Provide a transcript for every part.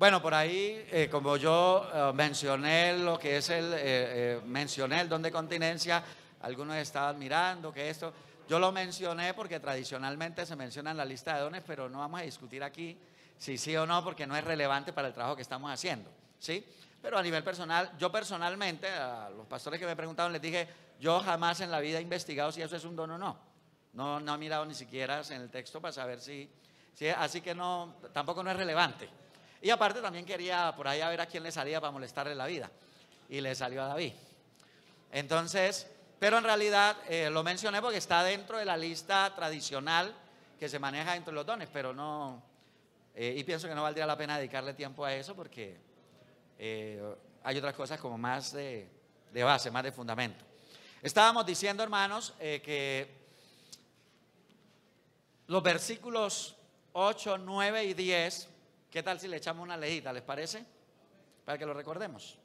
Bueno, por ahí, eh, como yo eh, mencioné lo que es el, eh, mencioné el don de continencia, algunos estaban mirando que esto, yo lo mencioné porque tradicionalmente se menciona en la lista de dones, pero no vamos a discutir aquí si sí o no, porque no es relevante para el trabajo que estamos haciendo, ¿sí? Pero a nivel personal, yo personalmente, a los pastores que me preguntaron, les dije, yo jamás en la vida he investigado si eso es un don o no. No, no he mirado ni siquiera en el texto para saber si, si así que no, tampoco no es relevante. Y aparte también quería por ahí a ver a quién le salía para molestarle la vida. Y le salió a David. Entonces, pero en realidad eh, lo mencioné porque está dentro de la lista tradicional que se maneja entre los dones, pero no, eh, y pienso que no valdría la pena dedicarle tiempo a eso porque eh, hay otras cosas como más de, base, más de fundamento. Estábamos diciendo, hermanos, que los versículos 8, 9 y 10 ¿Qué tal si le echamos una lejita? ¿Les parece? Para que lo recordemos.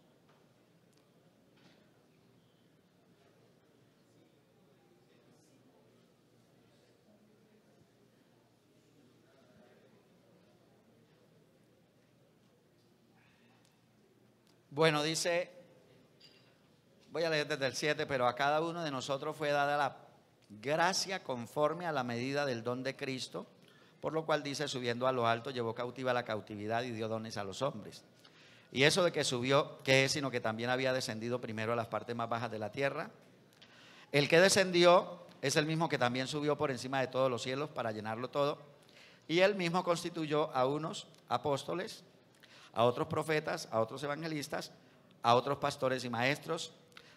Bueno, dice, voy a leer desde el 7, pero a cada uno de nosotros fue dada la gracia conforme a la medida del don de Cristo. Por lo cual dice, subiendo a lo alto, llevó cautiva la cautividad y dio dones a los hombres. Y eso de que subió, ¿qué es? Sino que también había descendido primero a las partes más bajas de la tierra. El que descendió es el mismo que también subió por encima de todos los cielos para llenarlo todo. Y él mismo constituyó a unos apóstoles, a otros profetas, a otros evangelistas, a otros pastores y maestros,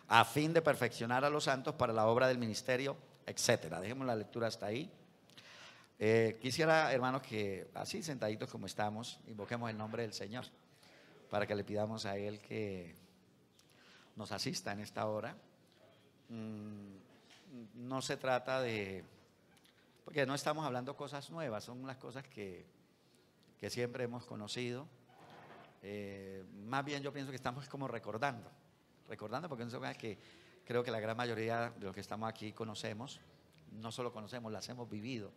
a fin de perfeccionar a los santos para la obra del ministerio, etc. Dejemos la lectura hasta ahí. Eh, quisiera, hermanos, que así sentaditos como estamos, invoquemos el nombre del Señor para que le pidamos a Él que nos asista en esta hora. Mm, no se trata de, porque no estamos hablando cosas nuevas, son las cosas que, siempre hemos conocido. Eh, más bien yo pienso que estamos como recordando, recordando porque son cosas que creo que la gran mayoría de los que estamos aquí conocemos, no solo conocemos, las hemos vivido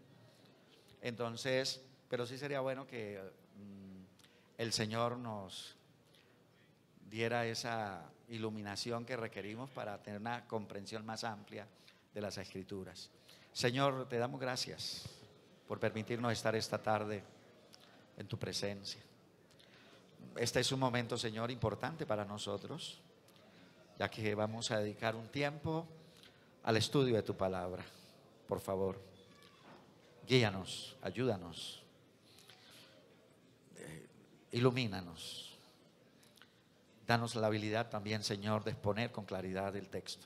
entonces, pero sí sería bueno que mm, el Señor nos diera esa iluminación que requerimos para tener una comprensión más amplia de las escrituras. Señor, te damos gracias por permitirnos estar esta tarde en tu presencia. Este es un momento, Señor, importante para nosotros, ya que vamos a dedicar un tiempo al estudio de tu palabra. Por favor guíanos, ayúdanos, ilumínanos. Danos la habilidad también, Señor, de exponer con claridad el texto.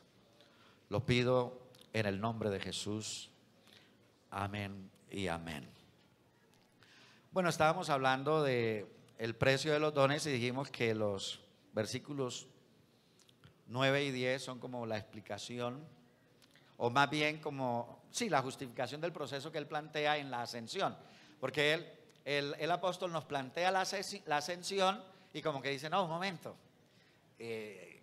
Lo pido en el nombre de Jesús. Amén y amén. Bueno, estábamos hablando de el precio de los dones y dijimos que los versículos 9 y 10 son como la explicación o más bien como, sí, la justificación del proceso que él plantea en la ascensión. Porque él, el, apóstol nos plantea la, ascensión y como que dice, no, un momento, eh,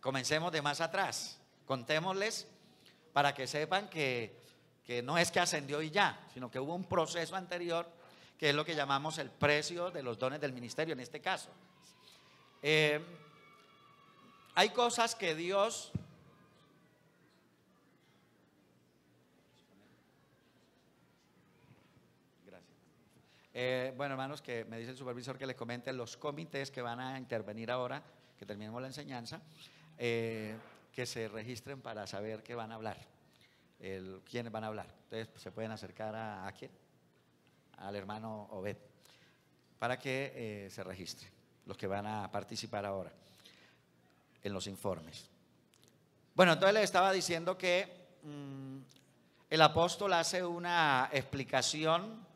comencemos de más atrás, contémosles para que sepan que, no es que ascendió y ya, sino que hubo un proceso anterior que es lo que llamamos el precio de los dones del ministerio en este caso. Eh, hay cosas que Dios Eh, bueno, hermanos, que me dice el supervisor que les comente los comités que van a intervenir ahora, que terminemos la enseñanza, eh, que se registren para saber qué van a hablar, quiénes van a hablar. Entonces, pues, se pueden acercar a, quién, al hermano Obed, para que eh, se registre los que van a participar ahora en los informes. Bueno, entonces les estaba diciendo que mm, el apóstol hace una explicación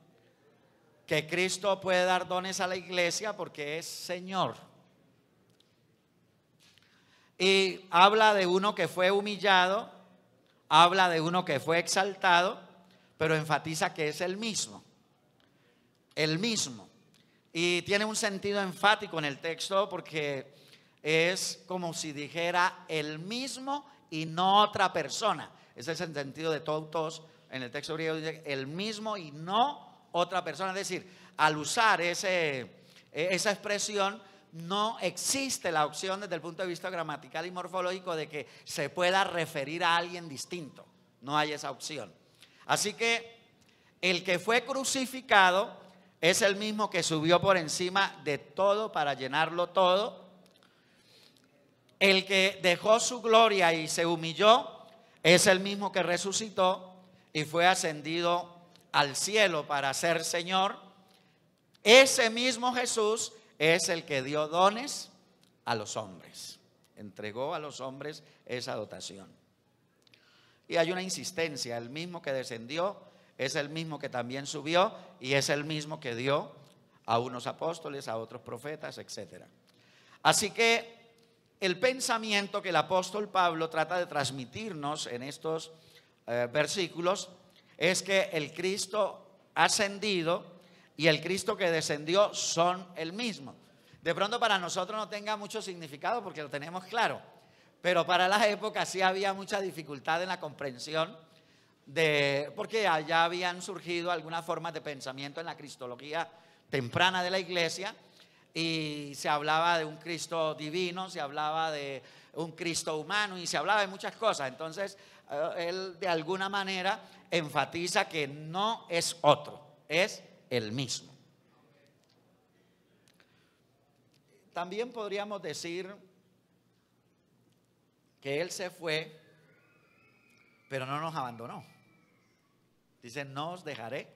que Cristo puede dar dones a la iglesia porque es Señor. Y habla de uno que fue humillado, habla de uno que fue exaltado, pero enfatiza que es el mismo, el mismo. Y tiene un sentido enfático en el texto porque es como si dijera el mismo y no otra persona. Ese es el sentido de todos en el texto griego, dice el mismo y no otra persona. Es decir, al usar ese, e, esa expresión, no existe la opción desde el punto de vista gramatical y morfológico de que se pueda referir a alguien distinto. No hay esa opción. Así que el que fue crucificado es el mismo que subió por encima de todo para llenarlo todo. El que dejó su gloria y se humilló es el mismo que resucitó y fue ascendido al cielo para ser Señor, ese mismo Jesús es el que dio dones a los hombres, entregó a los hombres esa dotación. Y hay una insistencia, el mismo que descendió es el mismo que también subió y es el mismo que dio a unos apóstoles, a otros profetas, etc. Así que el pensamiento que el apóstol Pablo trata de transmitirnos en estos eh, versículos es que el Cristo ascendido y el Cristo que descendió son el mismo. De pronto para nosotros no tenga mucho significado porque lo tenemos claro, pero para la época sí había mucha dificultad en la comprensión de porque allá habían surgido algunas formas de pensamiento en la cristología temprana de la iglesia y se hablaba de un Cristo divino, se hablaba de un Cristo humano y se hablaba de muchas cosas. Entonces, eh, él de alguna manera enfatiza que no es otro, es el mismo. También podríamos decir que Él se fue, pero no nos abandonó. Dice, no os dejaré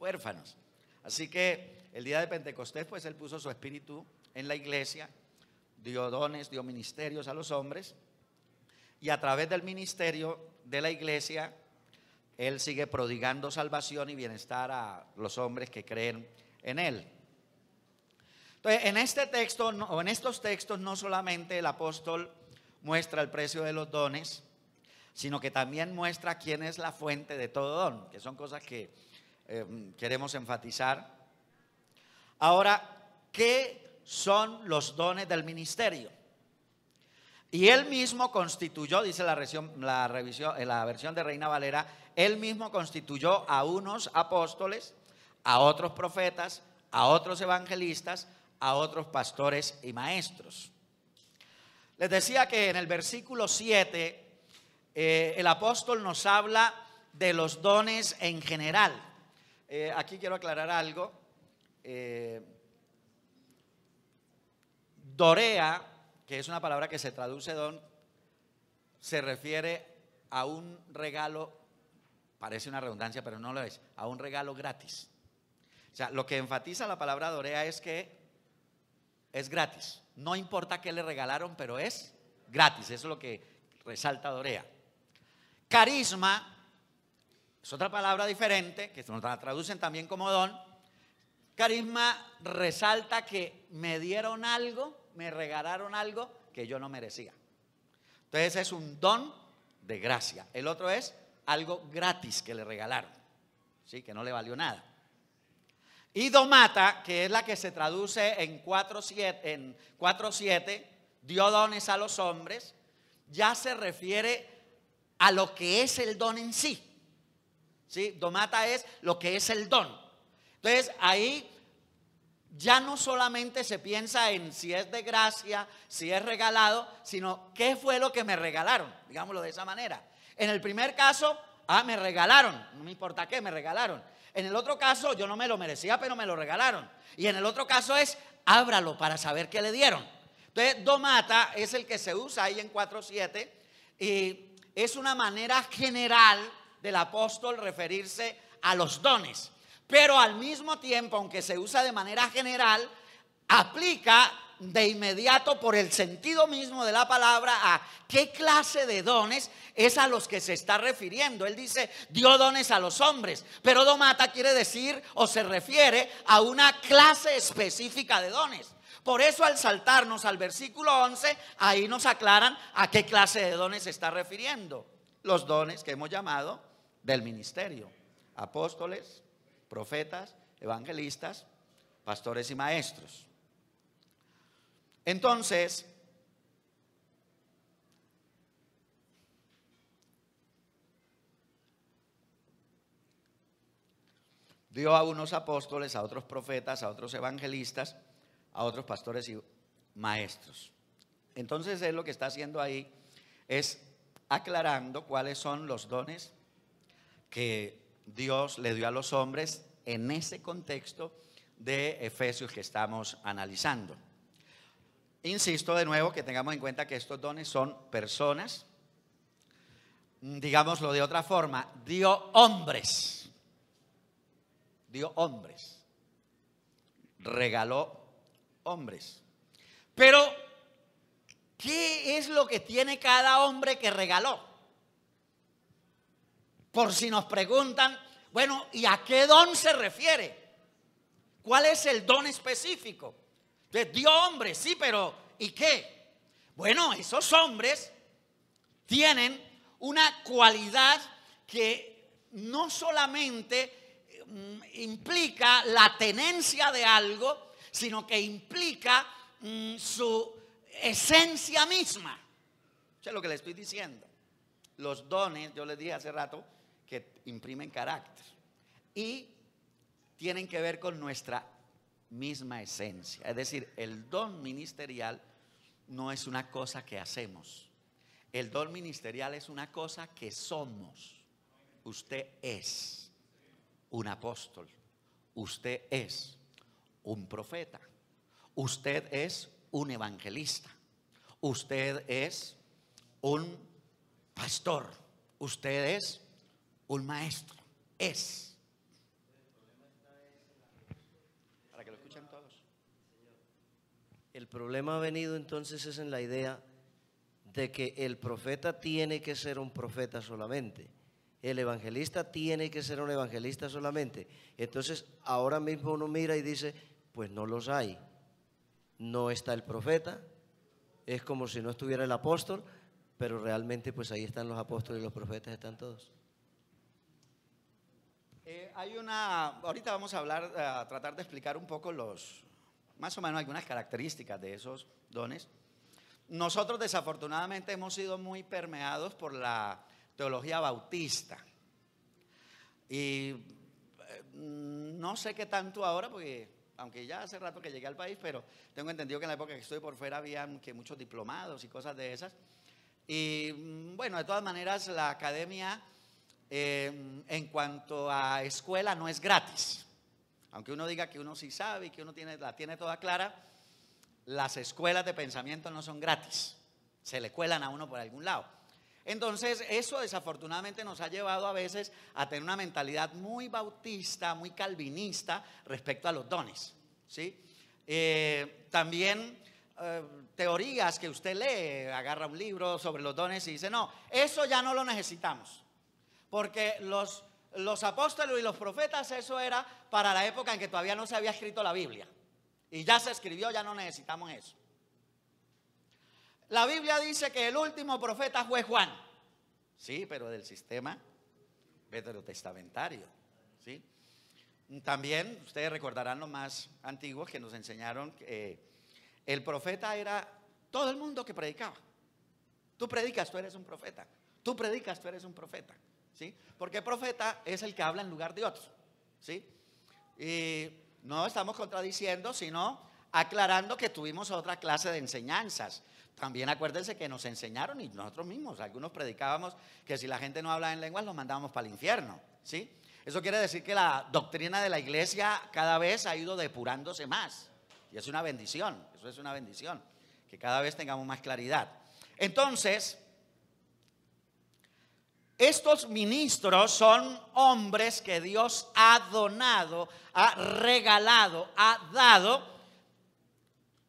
huérfanos. Así que el día de Pentecostés, pues Él puso su espíritu en la iglesia, dio dones, dio ministerios a los hombres y a través del ministerio de la iglesia, Él sigue prodigando salvación y bienestar a los hombres que creen en Él. Entonces, en este texto, o en estos textos, no solamente el apóstol muestra el precio de los dones, sino que también muestra quién es la fuente de todo don, que son cosas que eh, queremos enfatizar. Ahora, ¿qué son los dones del ministerio? Y él mismo constituyó, dice la, revisión, eh, la, versión de Reina Valera, él mismo constituyó a unos apóstoles, a otros profetas, a otros evangelistas, a otros pastores y maestros. Les decía que en el versículo 7 eh, el apóstol nos habla de los dones en general. Eh, aquí quiero aclarar algo. Dorea que es una palabra que se traduce don, se refiere a un regalo, parece una redundancia, pero no lo es, a un regalo gratis. O sea, lo que enfatiza la palabra dorea es que es gratis. No importa qué le regalaron, pero es gratis. Eso es lo que resalta Dorea. Carisma es otra palabra diferente, que nos la traducen también como don. Carisma resalta que me dieron algo me regalaron algo que yo no merecía. Entonces es un don de gracia. El otro es algo gratis que le regalaron, ¿sí? que no le valió nada. Y domata, que es la que se traduce en 4.7, en dio dones a los hombres, ya se refiere a lo que es el don en sí. ¿sí? Domata es lo que es el don. Entonces ahí ya no solamente se piensa en si es de gracia, si es regalado, sino qué fue lo que me regalaron, digámoslo de esa manera. En el primer caso, ah, me regalaron, no me importa qué, me regalaron. En el otro caso, yo no me lo merecía, pero me lo regalaron. Y en el otro caso es, ábralo para saber qué le dieron. Entonces, domata es el que se usa ahí en 4.7 y es una manera general del apóstol referirse a los dones. Pero al mismo tiempo, aunque se usa de manera general, aplica de inmediato por el sentido mismo de la palabra a qué clase de dones es a los que se está refiriendo. Él dice, dio dones a los hombres, pero domata quiere decir o se refiere a una clase específica de dones. Por eso al saltarnos al versículo 11, ahí nos aclaran a qué clase de dones se está refiriendo. Los dones que hemos llamado del ministerio. Apóstoles, profetas, evangelistas, pastores y maestros. Entonces, dio a unos apóstoles, a otros profetas, a otros evangelistas, a otros pastores y maestros. Entonces él lo que está haciendo ahí es aclarando cuáles son los dones que Dios le dio a los hombres en ese contexto de Efesios que estamos analizando. Insisto de nuevo que tengamos en cuenta que estos dones son personas, digámoslo de otra forma, dio hombres, dio hombres, regaló hombres. Pero, ¿qué es lo que tiene cada hombre que regaló? por si nos preguntan, bueno, ¿y a qué don se refiere? ¿Cuál es el don específico? Entonces, dio hombres, sí, pero ¿y qué? Bueno, esos hombres tienen una cualidad que no solamente mm, implica la tenencia de algo, sino que implica mm, su esencia misma. Eso es lo que le estoy diciendo. Los dones, yo les dije hace rato, imprimen carácter y tienen que ver con nuestra misma esencia. Es decir, el don ministerial no es una cosa que hacemos. El don ministerial es una cosa que somos. Usted es un apóstol. Usted es un profeta. Usted es un evangelista. Usted es un pastor. Usted es un maestro. Es. Para que lo todos. El problema ha venido entonces es en la idea de que el profeta tiene que ser un profeta solamente. El evangelista tiene que ser un evangelista solamente. Entonces, ahora mismo uno mira y dice, pues no los hay. No está el profeta, es como si no estuviera el apóstol, pero realmente pues ahí están los apóstoles y los profetas, están todos. Eh, hay una, ahorita vamos a hablar, eh, a tratar de explicar un poco los, más o menos algunas características de esos dones. Nosotros desafortunadamente hemos sido muy permeados por la teología bautista. Y eh, no sé qué tanto ahora, porque aunque ya hace rato que llegué al país, pero tengo entendido que en la época que estoy por fuera había que muchos diplomados y cosas de esas. Y mm, bueno, de todas maneras, la academia Em, en cuanto a escuela no es gratis. Aunque uno diga que uno sí sabe y que uno tiene, la tiene toda clara, las escuelas de pensamiento no son gratis. Se le cuelan a uno por algún lado. Entonces, eso desafortunadamente nos ha llevado a veces a tener una mentalidad muy bautista, muy calvinista respecto a los dones. ¿sí? Eh, también eh, teorías que usted lee, agarra un libro sobre los dones y dice, no, eso ya no lo necesitamos porque los, los apóstoles y los profetas, eso era para la época en que todavía no se había escrito la Biblia. Y ya se escribió, ya no necesitamos eso. La Biblia dice que el último profeta fue Juan. Sí, pero del sistema veterotestamentario. ¿sí? También ustedes recordarán los más antiguos que nos enseñaron que eh, el profeta era todo el mundo que predicaba. Tú predicas, tú eres un profeta. Tú predicas, tú eres un profeta. ¿sí? Porque profeta es el que habla en lugar de otros ¿sí? Y no estamos contradiciendo, sino aclarando que tuvimos otra clase de enseñanzas. También acuérdense que nos enseñaron y nosotros mismos, algunos predicábamos que si la gente no hablaba en lenguas los mandábamos para el infierno, ¿sí? Eso quiere decir que la doctrina de la iglesia cada vez ha ido depurándose más. Y es una bendición, eso es una bendición, que cada vez tengamos más claridad. Entonces, estos ministros son hombres que Dios ha donado, ha regalado, ha dado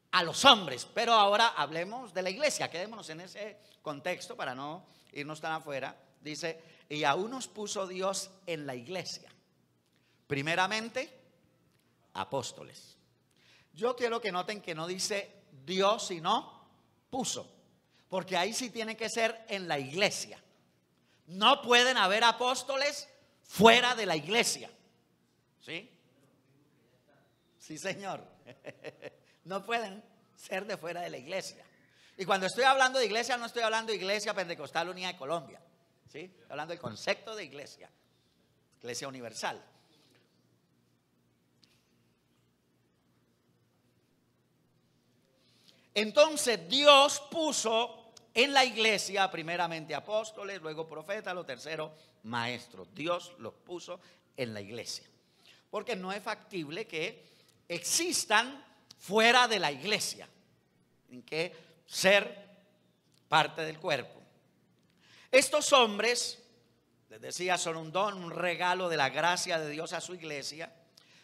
a los hombres. Pero ahora hablemos de la iglesia, quedémonos en ese contexto para no irnos tan afuera. Dice, y aún nos puso Dios en la iglesia. Primeramente, apóstoles. Yo quiero que noten que no dice Dios, sino puso. Porque ahí sí tiene que ser en la iglesia. No pueden haber apóstoles fuera de la iglesia. ¿Sí? Sí, señor. No pueden ser de fuera de la iglesia. Y cuando estoy hablando de iglesia, no estoy hablando de iglesia pentecostal unida de Colombia. ¿Sí? Estoy hablando del concepto de iglesia. Iglesia universal. Entonces Dios puso en la iglesia, primeramente apóstoles, luego profetas, lo tercero maestros. Dios los puso en la iglesia. Porque no es factible que existan fuera de la iglesia, en que ser parte del cuerpo. Estos hombres, les decía, son un don, un regalo de la gracia de Dios a su iglesia.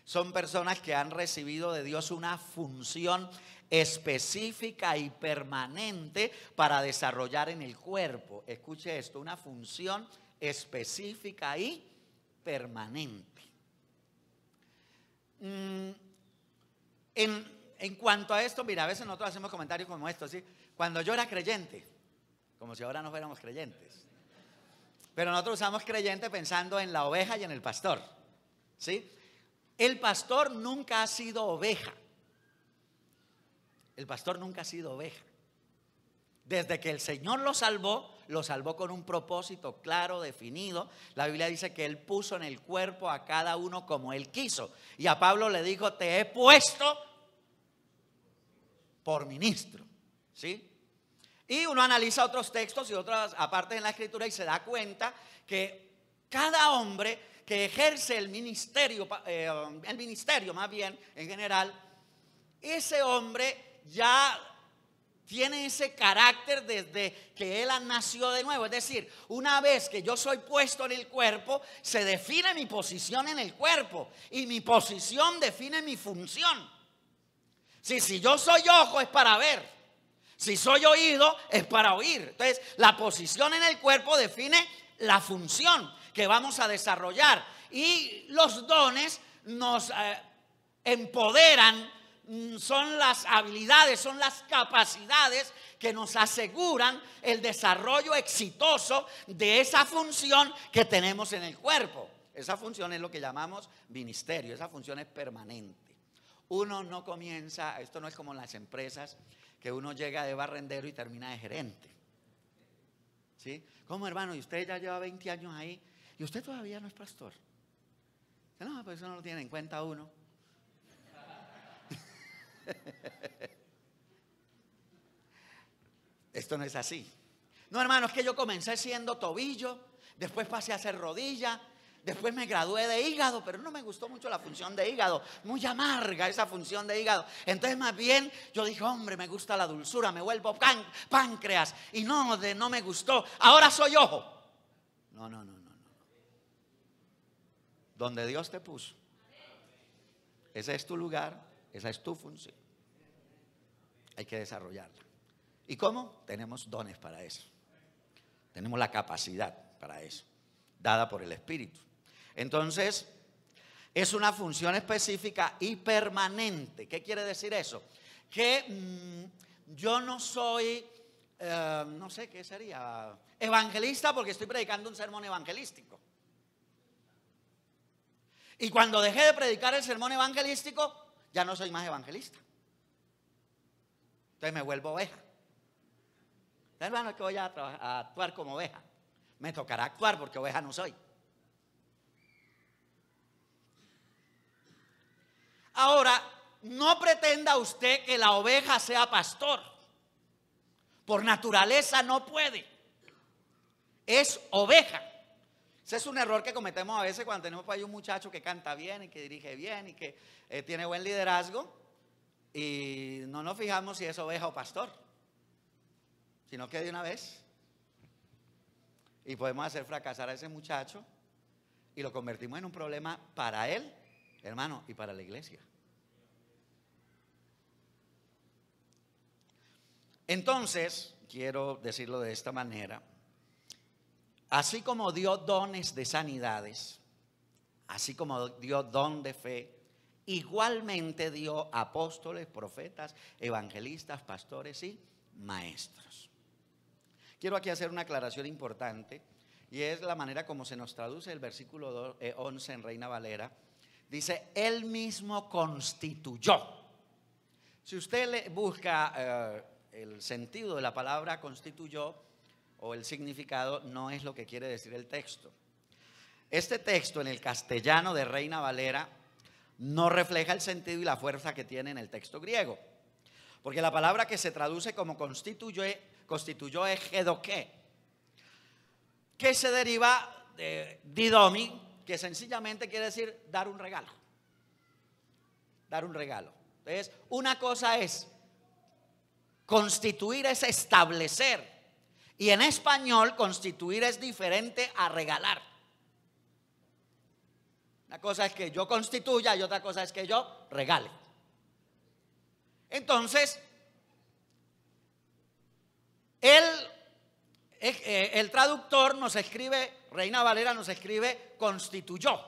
Son personas que han recibido de Dios una función específica y permanente para desarrollar en el cuerpo. Escuche esto, una función específica y permanente. Mm, en, en, cuanto a esto, mira, a veces nosotros hacemos comentarios como estos, ¿sí? cuando yo era creyente, como si ahora no fuéramos creyentes, pero nosotros usamos creyente pensando en la oveja y en el pastor. ¿sí? El pastor nunca ha sido oveja. El pastor nunca ha sido oveja. Desde que el Señor lo salvó, lo salvó con un propósito claro, definido. La Biblia dice que Él puso en el cuerpo a cada uno como Él quiso. Y a Pablo le dijo, te he puesto por ministro. ¿Sí? Y uno analiza otros textos y otras aparte en la escritura y se da cuenta que cada hombre que ejerce el ministerio, eh, el ministerio más bien en general, ese hombre ya tiene ese carácter desde que Él nació de nuevo. Es decir, una vez que yo soy puesto en el cuerpo, se define mi posición en el cuerpo y mi posición define mi función. Si, si yo soy ojo es para ver, si soy oído es para oír. Entonces, la posición en el cuerpo define la función que vamos a desarrollar y los dones nos eh, empoderan Mm, son las habilidades, son las capacidades que nos aseguran el desarrollo exitoso de esa función que tenemos en el cuerpo. Esa función es lo que llamamos ministerio, esa función es permanente. Uno no comienza, esto no es como las empresas, que uno llega de barrendero y termina de gerente. ¿Sí? ¿Cómo hermano? Y usted ya lleva 20 años ahí y usted todavía no es pastor. No, pues eso no lo tiene en cuenta uno. Esto no es así. No, hermano, es que yo comencé siendo tobillo, después pasé a ser rodilla, después me gradué de hígado, pero no me gustó mucho la función de hígado, muy amarga esa función de hígado. Entonces más bien yo dije, hombre, me gusta la dulzura, me vuelvo páncreas, y no, de, no me gustó, ahora soy ojo. No, no, no, no, no. Donde Dios te puso, ese es tu lugar, esa es tu función. Hay que desarrollarla. ¿Y cómo? Tenemos dones para eso. Tenemos la capacidad para eso, dada por el Espíritu. Entonces, es una función específica y permanente. ¿Qué quiere decir eso? Que mm, yo no soy, eh, no sé qué sería, evangelista porque estoy predicando un sermón evangelístico. Y cuando dejé de predicar el sermón evangelístico, ya no soy más evangelista. Entonces me vuelvo oveja. Hermano, que voy a actuar como oveja. Me tocará actuar porque oveja no soy. Ahora, no pretenda usted que la oveja sea pastor. Por naturaleza no puede. Es oveja. Ese es un error que cometemos a veces cuando tenemos por pues, ahí un muchacho que canta bien y que dirige bien y que eh, tiene buen liderazgo y no nos fijamos si es oveja o pastor, sino que de una vez. Y podemos hacer fracasar a ese muchacho y lo convertimos en un problema para él, hermano, y para la iglesia. Entonces, quiero decirlo de esta manera, Así como dio dones de sanidades, así como dio don de fe, igualmente dio apóstoles, profetas, evangelistas, pastores y maestros. Quiero aquí hacer una aclaración importante y es la manera como se nos traduce el versículo 11 eh, en Reina Valera. Dice, él mismo constituyó. Si usted le busca eh, el sentido de la palabra constituyó, o el significado no es lo que quiere decir el texto. Este texto en el castellano de Reina Valera no refleja el sentido y la fuerza que tiene en el texto griego. Porque la palabra que se traduce como constituye, constituyó es que se deriva de didomi, que sencillamente quiere decir dar un regalo. Dar un regalo. Entonces, una cosa es constituir, es establecer y en español constituir es diferente a regalar. Una cosa es que yo constituya y otra cosa es que yo regale. Entonces, el, eh, eh, el traductor nos escribe, Reina Valera nos escribe, constituyó.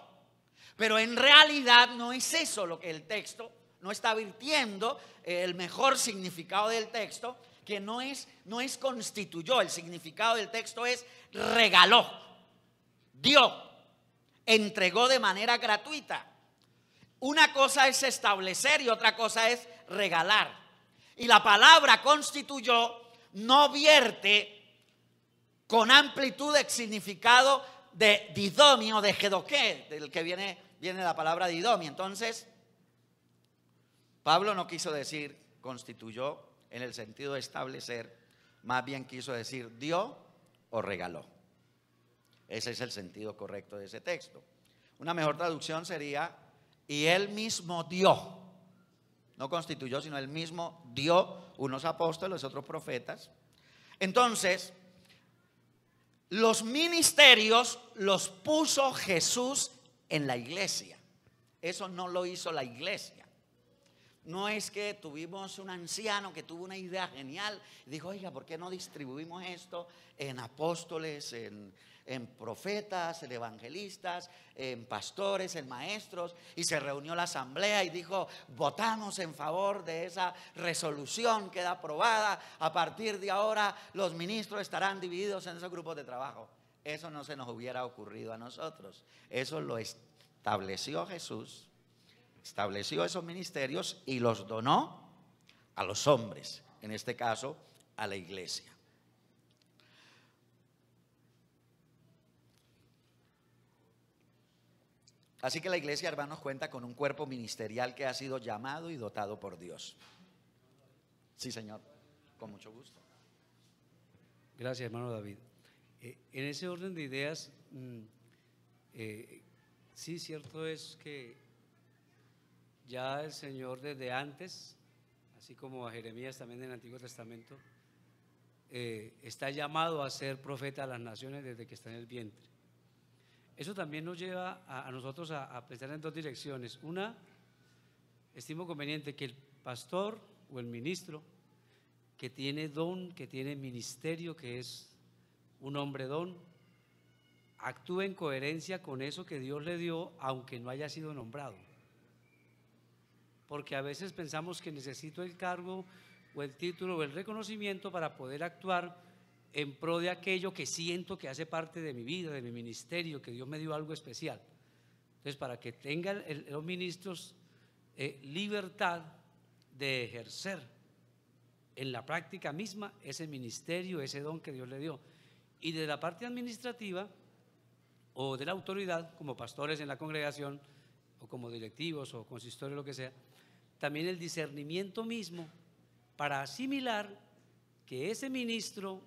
Pero en realidad no es eso lo que el texto no está advirtiendo, eh, el mejor significado del texto, no es, no es constituyó, el significado del texto es regaló, dio, entregó de manera gratuita. Una cosa es establecer y otra cosa es regalar. Y la palabra constituyó no vierte con amplitud el significado de didomio, de jedoqué, del que viene, viene la palabra didomio. Entonces, Pablo no quiso decir constituyó, en el sentido de establecer, más bien quiso decir dio o regaló. Ese es el sentido correcto de ese texto. Una mejor traducción sería, y él mismo dio. No constituyó, sino él mismo dio unos apóstoles, otros profetas. Entonces, los ministerios los puso Jesús en la iglesia. Eso no lo hizo la iglesia. No es que tuvimos un anciano que tuvo una idea genial dijo, oiga, ¿por qué no distribuimos esto en apóstoles, en, en profetas, en evangelistas, en pastores, en maestros? Y se reunió la asamblea y dijo, votamos en favor de esa resolución, queda aprobada. A partir de ahora los ministros estarán divididos en esos grupos de trabajo. Eso no se nos hubiera ocurrido a nosotros. Eso lo estableció Jesús estableció esos ministerios y los donó a los hombres, en este caso a la iglesia. Así que la iglesia, hermanos, cuenta con un cuerpo ministerial que ha sido llamado y dotado por Dios. Sí, señor, con mucho gusto. Gracias, hermano David. Eh, en ese orden de ideas, mm, eh, sí, cierto es que ya el Señor desde antes, así como a Jeremías también en el Antiguo Testamento, eh, está llamado a ser profeta a las naciones desde que está en el vientre. Eso también nos lleva a, nosotros a, a pensar en dos direcciones. Una, estimo conveniente que el pastor o el ministro que tiene don, que tiene ministerio, que es un hombre don, actúe en coherencia con eso que Dios le dio, aunque no haya sido nombrado porque a veces pensamos que necesito el cargo o el título o el reconocimiento para poder actuar en pro de aquello que siento que hace parte de mi vida, de mi ministerio, que Dios me dio algo especial. Entonces, para que tengan los ministros eh, libertad de ejercer en la práctica misma ese ministerio, ese don que Dios le dio. Y de la parte administrativa o de la autoridad, como pastores en la congregación, o como directivos o consistorio, lo que sea, también el discernimiento mismo para asimilar que ese ministro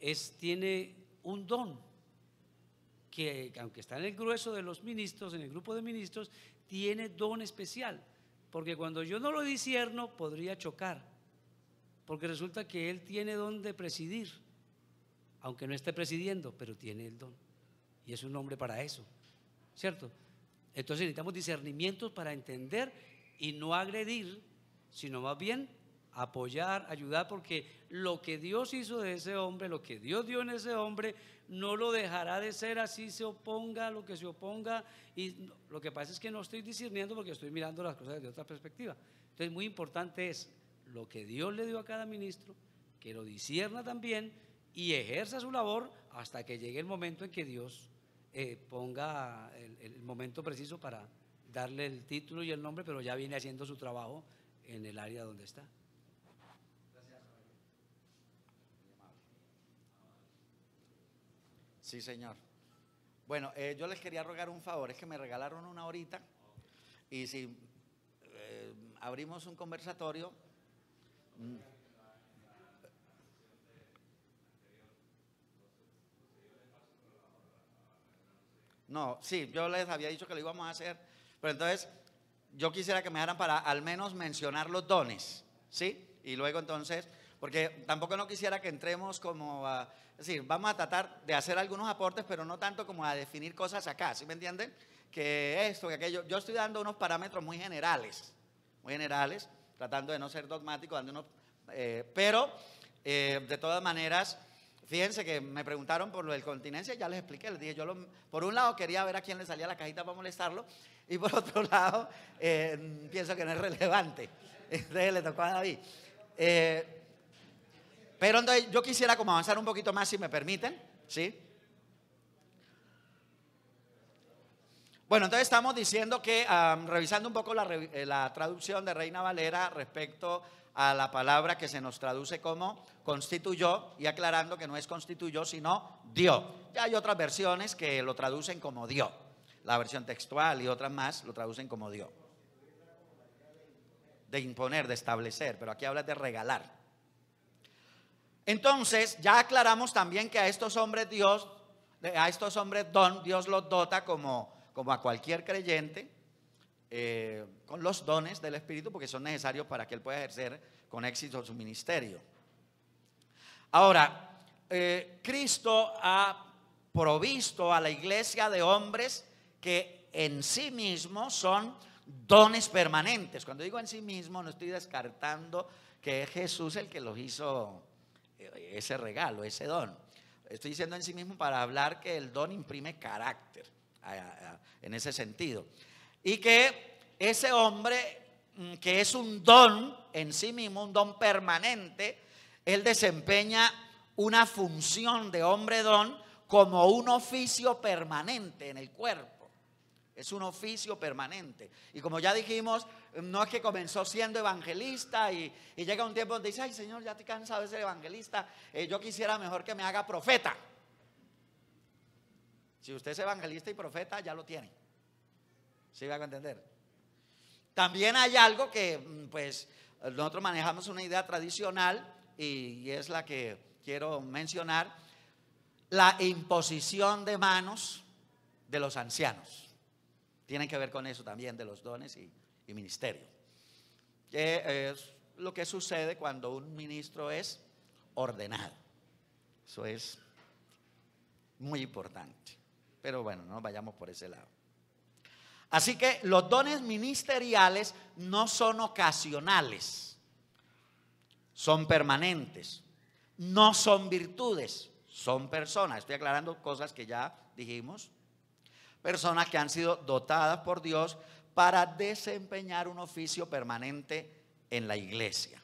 es, tiene un don, que aunque está en el grueso de los ministros, en el grupo de ministros, tiene don especial, porque cuando yo no lo disierno podría chocar, porque resulta que él tiene don de presidir, aunque no esté presidiendo, pero tiene el don, y es un hombre para eso, ¿cierto? Entonces necesitamos discernimientos para entender y no agredir, sino más bien apoyar, ayudar, porque lo que Dios hizo de ese hombre, lo que Dios dio en ese hombre, no lo dejará de ser así se oponga lo que se oponga. Y lo que pasa es que no estoy discerniendo porque estoy mirando las cosas desde otra perspectiva. Entonces, muy importante es lo que Dios le dio a cada ministro, que lo disierna también y ejerza su labor hasta que llegue el momento en que Dios eh, ponga el momento preciso para, darle el título y el nombre, pero ya viene haciendo su trabajo en el área donde está. Sí, señor. Bueno, eh, yo les quería rogar un favor, es que me regalaron una horita y si eh, abrimos un conversatorio... Mm, no, sí, yo les había dicho que lo íbamos a hacer pero entonces, yo quisiera que me dejaran para al menos mencionar los dones, ¿sí? Y luego entonces, porque tampoco no quisiera que entremos como a, es decir, vamos a tratar de hacer algunos aportes, pero no tanto como a definir cosas acá, ¿sí me entienden? Que esto, que aquello, yo estoy dando unos parámetros muy generales, muy generales, tratando de no ser dogmático, dando eh, pero eh, de todas maneras, Fíjense que me preguntaron por lo del continencia ya les expliqué. Les dije, yo por un lado quería ver a quién le salía la cajita para molestarlo y por otro lado eh, pienso que no es relevante. Entonces le tocó a David. Eh, pero entonces yo quisiera como avanzar un poquito más si me permiten. ¿Sí? Bueno, entonces estamos diciendo que, revisando un poco eh, la, traducción de Reina Valera respecto a la palabra que se nos traduce como constituyó y aclarando que no es constituyó sino dio. Ya hay otras versiones que lo traducen como dio. La versión textual y otras más lo traducen como dio. De imponer, de establecer, pero aquí habla de regalar. Entonces, ya aclaramos también que a estos hombres Dios, a estos hombres don, Dios los dota como, como a cualquier creyente, eh, con los dones del Espíritu porque son necesarios para que Él pueda ejercer con éxito su ministerio. Ahora, eh, Cristo ha provisto a la iglesia de hombres que en sí mismos son dones permanentes. Cuando digo en sí mismo, no estoy descartando que es Jesús el que los hizo eh, ese regalo, ese don. Estoy diciendo en sí mismo para hablar que el don imprime carácter en ese sentido y que ese hombre, mm, que es un don en sí mismo, un don permanente, él desempeña una función de hombre don como un oficio permanente en el cuerpo. Es un oficio permanente. Y como ya dijimos, mm, no es que comenzó siendo evangelista y, llega un tiempo donde dice, ay Señor, ya te cansas de ser evangelista, eh, yo quisiera mejor que me haga profeta. Si usted es evangelista y profeta, ya lo tiene. ¿Sí van a entender? También hay algo que, mm, pues, nosotros manejamos una idea tradicional y, es la que quiero mencionar, la imposición de manos de los ancianos. Tienen que ver con eso también, de los dones y, y ministerio. Que es lo que sucede cuando un ministro es ordenado. Eso es muy importante. Pero bueno, no vayamos por ese lado. Así que los dones ministeriales no son ocasionales, son permanentes, no son virtudes, son personas. Estoy aclarando cosas que ya dijimos. Personas que han sido dotadas por Dios para desempeñar un oficio permanente en la iglesia.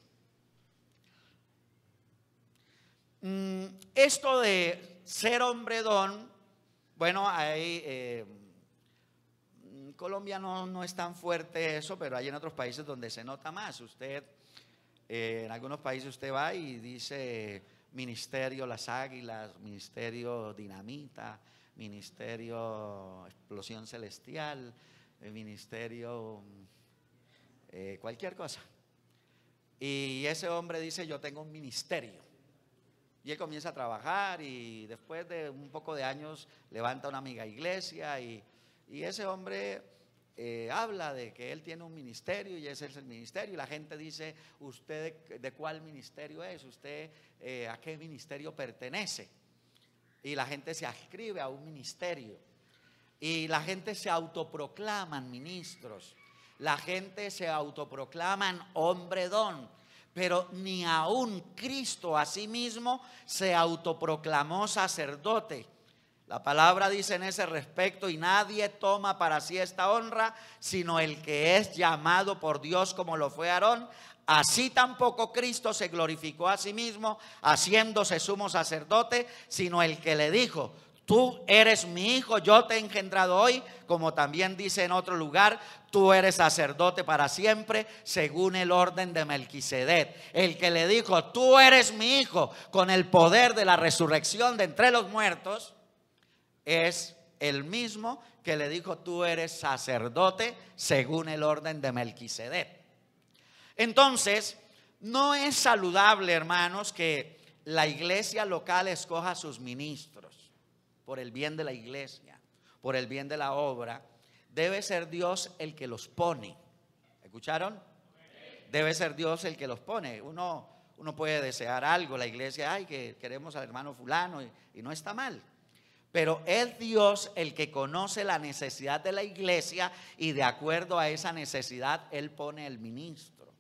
Mm, esto de ser hombre don, bueno, hay... Colombia no, es tan fuerte eso, pero hay en otros países donde se nota más. Usted, eh, en algunos países usted va y dice Ministerio Las Águilas, Ministerio Dinamita, Ministerio Explosión Celestial, eh, Ministerio eh, cualquier cosa. Y ese hombre dice, yo tengo un ministerio. Y él comienza a trabajar y después de un poco de años levanta una amiga iglesia y y ese hombre eh, habla de que él tiene un ministerio y ese es el ministerio. Y la gente dice, ¿usted de, cuál ministerio es? ¿Usted eh, a qué ministerio pertenece? Y la gente se ascribe a un ministerio. Y la gente se autoproclaman ministros. La gente se autoproclaman hombre don. Pero ni aún Cristo a sí mismo se autoproclamó sacerdote la palabra dice en ese respecto, y nadie toma para sí esta honra, sino el que es llamado por Dios como lo fue Aarón. Así tampoco Cristo se glorificó a sí mismo, haciéndose sumo sacerdote, sino el que le dijo, tú eres mi hijo, yo te he engendrado hoy, como también dice en otro lugar, tú eres sacerdote para siempre, según el orden de Melquisedec. El que le dijo, tú eres mi hijo, con el poder de la resurrección de entre los muertos es el mismo que le dijo, tú eres sacerdote según el orden de Melquisedec. Entonces, no es saludable, hermanos, que la iglesia local escoja sus ministros por el bien de la iglesia, por el bien de la obra. Debe ser Dios el que los pone. ¿Escucharon? Debe ser Dios el que los pone. Uno, uno puede desear algo, la iglesia, ay, que queremos al hermano fulano y no está mal. Pero es Dios el que conoce la necesidad de la iglesia y de acuerdo a esa necesidad Él pone el ministro.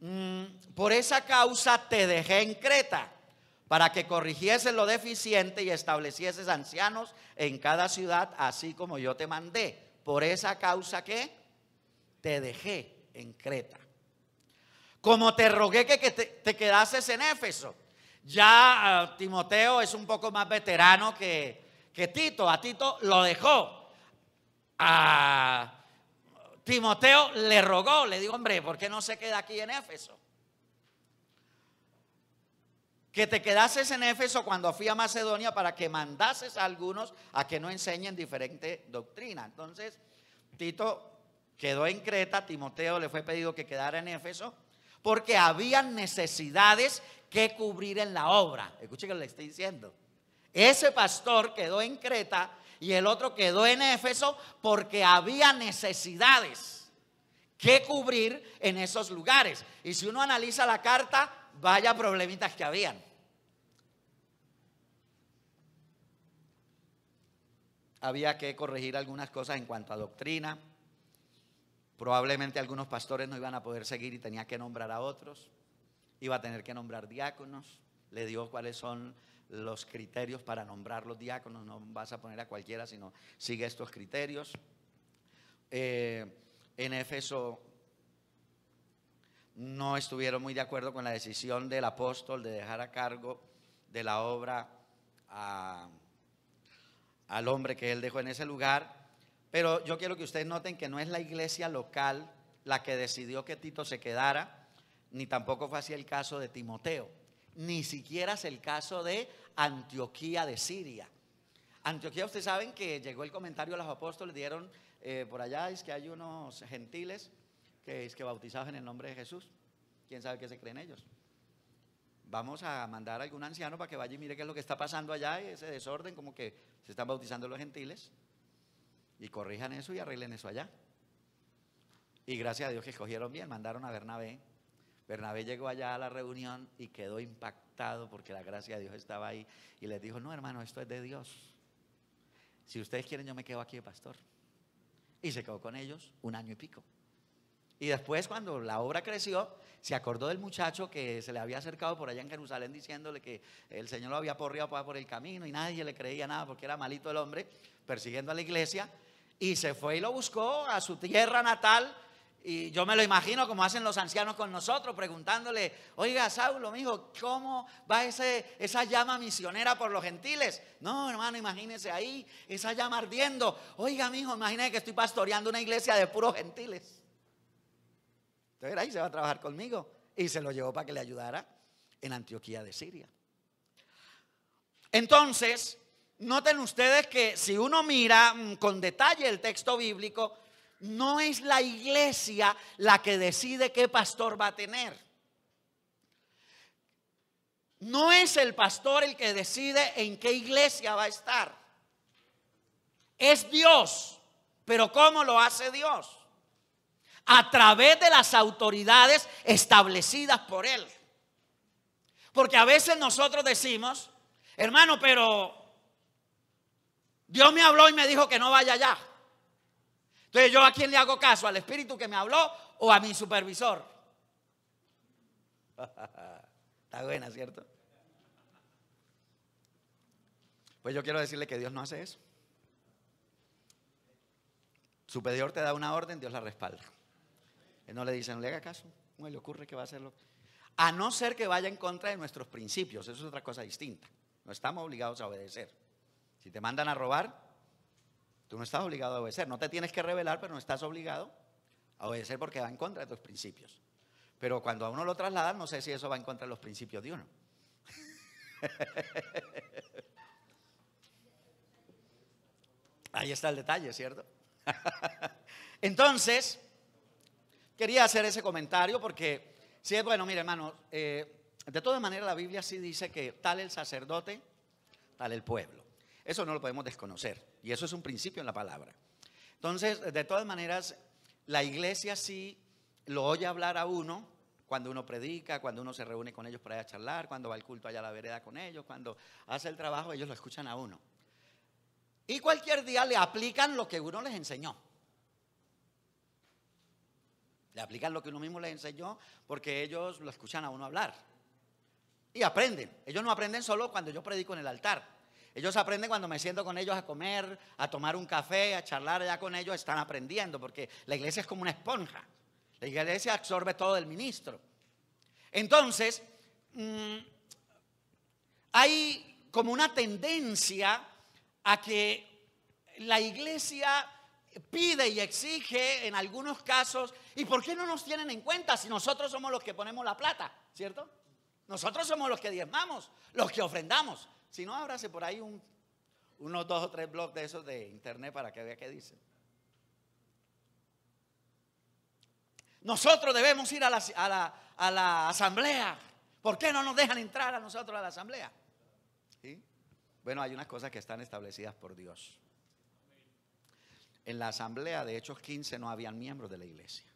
Mm, por esa causa te dejé en Creta para que corrigieses lo deficiente y establecieses ancianos en cada ciudad, así como yo te mandé. Por esa causa ¿qué? te dejé en Creta. Como te rogué que, te quedases en Éfeso ya ah, Timoteo es un poco más veterano que, que Tito. A Tito lo dejó. A Timoteo le rogó, le dijo, hombre, ¿por qué no se queda aquí en Éfeso? Que te quedases en Éfeso cuando fui a Macedonia para que mandases a algunos a que no enseñen diferente doctrina. Entonces, Tito quedó en Creta, Timoteo le fue pedido que quedara en Éfeso porque había necesidades que cubrir en la obra. Escuche que le estoy diciendo. Ese pastor quedó en Creta y el otro quedó en Éfeso porque había necesidades que cubrir en esos lugares. Y si uno analiza la carta, vaya problemitas que habían. Había que corregir algunas cosas en cuanto a doctrina, Probablemente algunos pastores no iban a poder seguir y tenía que nombrar a otros. Iba a tener que nombrar diáconos. Le dio cuáles son los criterios para nombrar los diáconos. No vas a poner a cualquiera, sino sigue estos criterios. Eh, en Éfeso no estuvieron muy de acuerdo con la decisión del apóstol de dejar a cargo de la obra al hombre que él dejó en ese lugar pero yo quiero que ustedes noten que no es la iglesia local la que decidió que Tito se quedara, ni tampoco fue así el caso de Timoteo, ni siquiera es el caso de Antioquía de Siria. Antioquía, ustedes saben que llegó el comentario de los apóstoles, dieron eh, por allá, es que hay unos gentiles que, es que bautizados en el nombre de Jesús. ¿Quién sabe qué se creen ellos? Vamos a mandar a algún anciano para que vaya y mire qué es lo que está pasando allá, ese desorden, como que se están bautizando los gentiles. Y corrijan eso y arreglen eso allá. Y gracias a Dios que escogieron bien, mandaron a Bernabé. Bernabé llegó allá a la reunión y quedó impactado porque la gracia de Dios estaba ahí. Y les dijo, no hermano, esto es de Dios. Si ustedes quieren, yo me quedo aquí de pastor. Y se quedó con ellos un año y pico. Y después, cuando la obra creció, se acordó del muchacho que se le había acercado por allá en Jerusalén diciéndole que el Señor lo había porreado por el camino y nadie le creía nada porque era malito el hombre, persiguiendo a la iglesia. Y se fue y lo buscó a su tierra natal. Y yo me lo imagino como hacen los ancianos con nosotros, preguntándole, oiga, Saulo, mijo, ¿cómo va ese, esa llama misionera por los gentiles? No, hermano, imagínese ahí, esa llama ardiendo. Oiga, mijo, imagínese que estoy pastoreando una iglesia de puros gentiles. Entonces ahí se va a trabajar conmigo. Y se lo llevó para que le ayudara en Antioquía de Siria. Entonces, Noten ustedes que si uno mira mm, con detalle el texto bíblico, no es la iglesia la que decide qué pastor va a tener. No es el pastor el que decide en qué iglesia va a estar. Es Dios. Pero ¿cómo lo hace Dios? A través de las autoridades establecidas por Él. Porque a veces nosotros decimos, hermano, pero Dios me habló y me dijo que no vaya allá. Entonces yo a quién le hago caso, al espíritu que me habló o a mi supervisor. Está buena, ¿cierto? Pues yo quiero decirle que Dios no hace eso. Superior te da una orden, Dios la respalda. Él no le dice, no le haga caso, no le ocurre que va a hacerlo. A no ser que vaya en contra de nuestros principios, eso es otra cosa distinta. No estamos obligados a obedecer. Si te mandan a robar, tú no estás obligado a obedecer. No te tienes que revelar, pero no estás obligado a obedecer porque va en contra de tus principios. Pero cuando a uno lo trasladan, no sé si eso va en contra de los principios de uno. Ahí está el detalle, ¿cierto? Entonces, quería hacer ese comentario porque, si es bueno, mire hermano, eh, de todas maneras la Biblia sí dice que tal el sacerdote, tal el pueblo. Eso no lo podemos desconocer. Y eso es un principio en la palabra. Entonces, de todas maneras, la iglesia sí lo oye hablar a uno cuando uno predica, cuando uno se reúne con ellos para ir a charlar, cuando va al culto allá a la vereda con ellos, cuando hace el trabajo, ellos lo escuchan a uno. Y cualquier día le aplican lo que uno les enseñó. Le aplican lo que uno mismo les enseñó porque ellos lo escuchan a uno hablar. Y aprenden. Ellos no aprenden solo cuando yo predico en el altar. Ellos aprenden cuando me siento con ellos a comer, a tomar un café, a charlar ya con ellos, están aprendiendo, porque la iglesia es como una esponja. La iglesia absorbe todo del ministro. Entonces, mm, hay como una tendencia a que la iglesia pide y exige en algunos casos, ¿y por qué no nos tienen en cuenta si nosotros somos los que ponemos la plata, ¿cierto? Nosotros somos los que diezmamos, los que ofrendamos. Si no, ábrase por ahí unos dos o tres blogs de esos de internet para que vea qué dicen. Nosotros debemos ir a la, asamblea. ¿Por qué no nos dejan entrar a nosotros a la asamblea? Bueno, hay unas cosas que están establecidas por Dios. En la asamblea de Hechos 15 no habían miembros de la iglesia.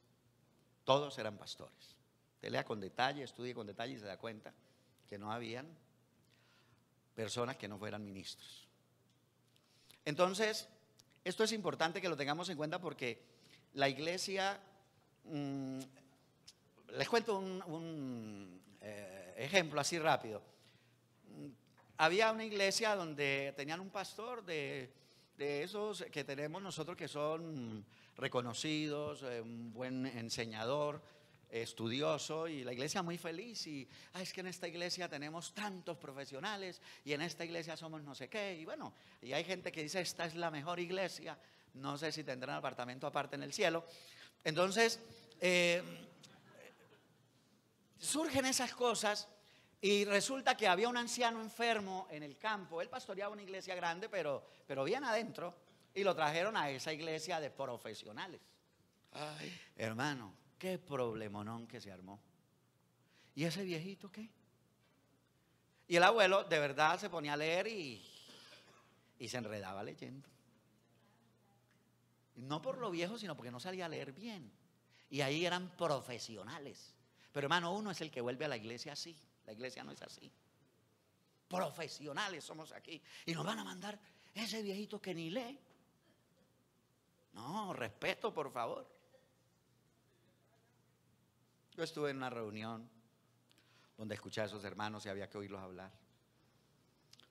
Todos eran pastores. Te lea con detalle, estudie con detalle y se da cuenta que no habían personas que no fueran ministros. Entonces, esto es importante que lo tengamos en cuenta porque la iglesia, mm, les cuento un, eh, ejemplo así rápido. Había una iglesia donde tenían un pastor de, de esos que tenemos nosotros que son reconocidos, eh, un buen enseñador, estudioso y la iglesia muy feliz y es que en esta iglesia tenemos tantos profesionales y en esta iglesia somos no sé qué y bueno, y hay gente que dice esta es la mejor iglesia, no sé si tendrán apartamento aparte en el cielo. Entonces, eh, surgen esas cosas y resulta que había un anciano enfermo en el campo, él pastoreaba una iglesia grande, pero, pero bien adentro, y lo trajeron a esa iglesia de profesionales. Ay, hermano, Qué problemonón que se armó. ¿Y ese viejito qué? Y el abuelo de verdad se ponía a leer y, y se enredaba leyendo. No por lo viejo, sino porque no salía a leer bien. Y ahí eran profesionales. Pero hermano, uno es el que vuelve a la iglesia así. La iglesia no es así. Profesionales somos aquí. Y nos van a mandar ese viejito que ni lee. No, respeto, por favor. Yo estuve en una reunión donde escuché a esos hermanos y había que oírlos hablar.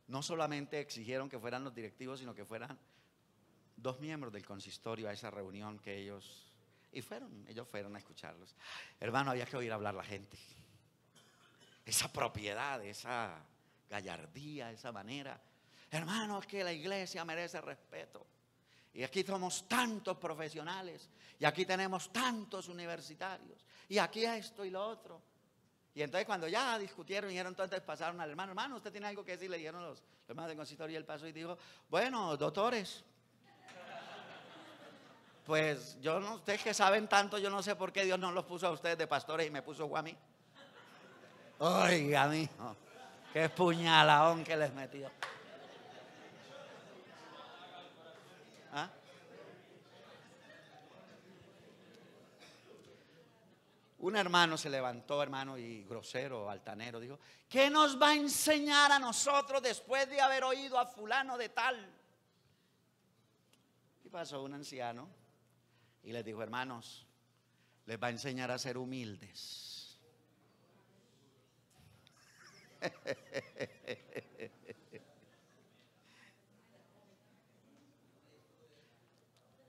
No solamente exigieron que fueran los directivos, sino que fueran dos miembros del consistorio a esa reunión que ellos... Y fueron, ellos fueron a escucharlos. Hermano, había que oír hablar la gente. Esa propiedad, esa gallardía, esa manera. Hermano, es que la iglesia merece respeto. Y aquí somos tantos profesionales. Y aquí tenemos tantos universitarios y aquí esto y lo otro. Y entonces cuando ya discutieron, dijeron, entonces pasaron al hermano, hermano, usted tiene algo que decir, le dijeron los, los hermanos de consistorio y paso paso y dijo, bueno, doctores, pues yo no, ustedes que saben tanto, yo no sé por qué Dios no los puso a ustedes de pastores y me puso a mí. Oiga, mijo, qué puñalón que les metió. Un hermano se levantó, hermano, y grosero, altanero, dijo, ¿qué nos va a enseñar a nosotros después de haber oído a fulano de tal? Y pasó un anciano y les dijo, hermanos, les va a enseñar a ser humildes.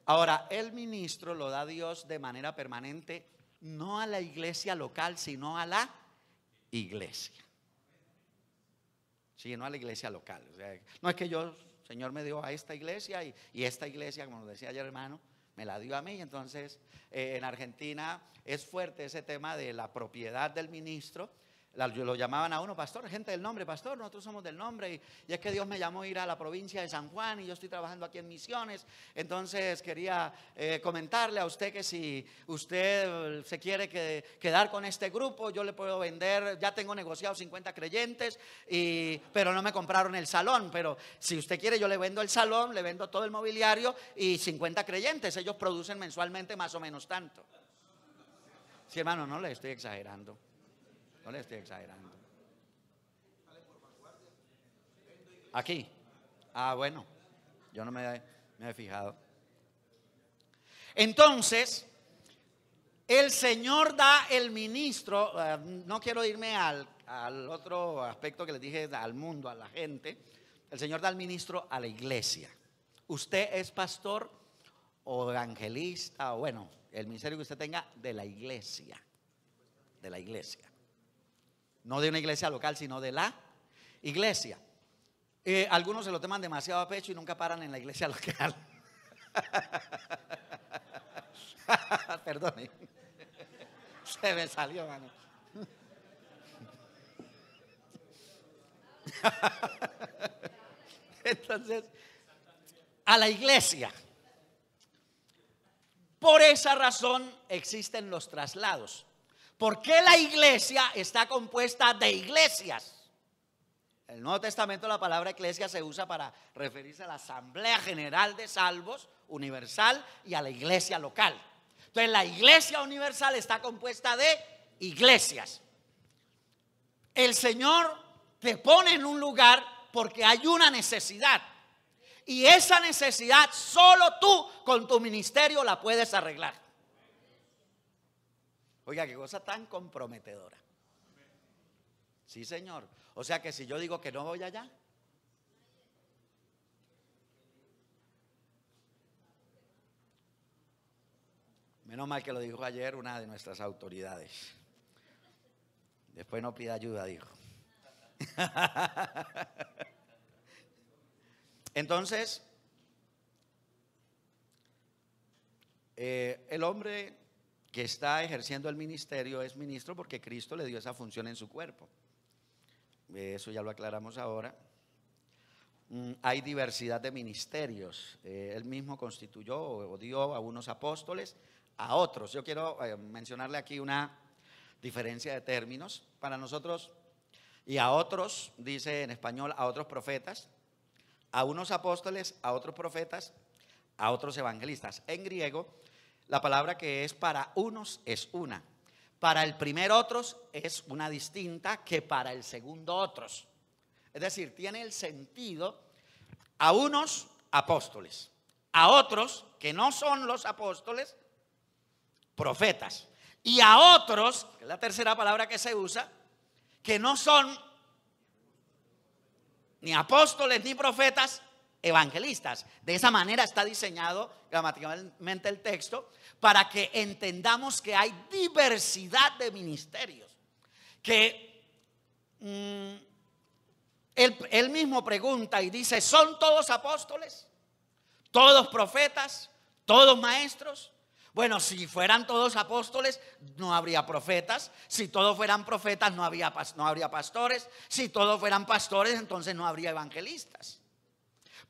Ahora, el ministro lo da Dios de manera permanente no a la iglesia local, sino a la iglesia. Sí, no a la iglesia local. no es que yo, Señor, me dio a esta iglesia y, esta iglesia, como nos decía ayer hermano, me la dio a mí. Entonces, eh, en Argentina es fuerte ese tema de la propiedad del ministro lo llamaban a uno, pastor, gente del nombre, pastor, nosotros somos del nombre. Y, es que Dios me llamó a ir a la provincia de San Juan y yo estoy trabajando aquí en misiones. Entonces quería eh, comentarle a usted que si usted eh, se quiere quedar con este grupo, yo le puedo vender, ya tengo negociado 50 creyentes, y, pero no me compraron el salón. Pero si usted quiere, yo le vendo el salón, le vendo todo el mobiliario y 50 creyentes. Ellos producen mensualmente más o menos tanto. si hermano, no le estoy exagerando. No le estoy exagerando. Aquí. Ah, bueno. Yo no me, he fijado. Entonces, el Señor da el ministro, eh, no quiero irme al, al, otro aspecto que les dije, al mundo, a la gente. El Señor da el ministro a la iglesia. Usted es pastor o evangelista, o bueno, el ministerio que usted tenga de la iglesia. De la iglesia. No de una iglesia local, sino de la iglesia. Eh, algunos se lo teman demasiado a pecho y nunca paran en la iglesia local. Perdone. ¿eh? Se me salió, mano. Entonces, a la iglesia. Por esa razón existen los traslados. ¿Por qué la iglesia está compuesta de iglesias? el Nuevo Testamento la palabra iglesia se usa para referirse a la Asamblea General de Salvos Universal y a la iglesia local. Entonces la iglesia universal está compuesta de iglesias. El Señor te pone en un lugar porque hay una necesidad. Y esa necesidad solo tú con tu ministerio la puedes arreglar. Oiga, qué cosa tan comprometedora. Sí, señor. O sea que si yo digo que no voy allá, menos mal que lo dijo ayer una de nuestras autoridades. Después no pida ayuda, dijo. Entonces, eh, el hombre que está ejerciendo el ministerio es ministro porque Cristo le dio esa función en su cuerpo. Eso ya lo aclaramos ahora. Mm, hay diversidad de ministerios. Eh, él mismo constituyó o dio a unos apóstoles, a otros. Yo quiero eh, mencionarle aquí una diferencia de términos. Para nosotros, y a otros, dice en español, a otros profetas, a unos apóstoles, a otros profetas, a otros evangelistas. En griego, la palabra que es para unos es una. Para el primer otros es una distinta que para el segundo otros. Es decir, tiene el sentido a unos apóstoles, a otros que no son los apóstoles, profetas, y a otros, que es la tercera palabra que se usa, que no son ni apóstoles ni profetas, evangelistas. De esa manera está diseñado gramaticalmente el texto para que entendamos que hay diversidad de ministerios. Que mm, él, mismo pregunta y dice, ¿son todos apóstoles? ¿Todos profetas? ¿Todos maestros? Bueno, si fueran todos apóstoles, no habría profetas. Si todos fueran profetas, no, no habría pastores. Si todos fueran pastores, entonces no habría evangelistas.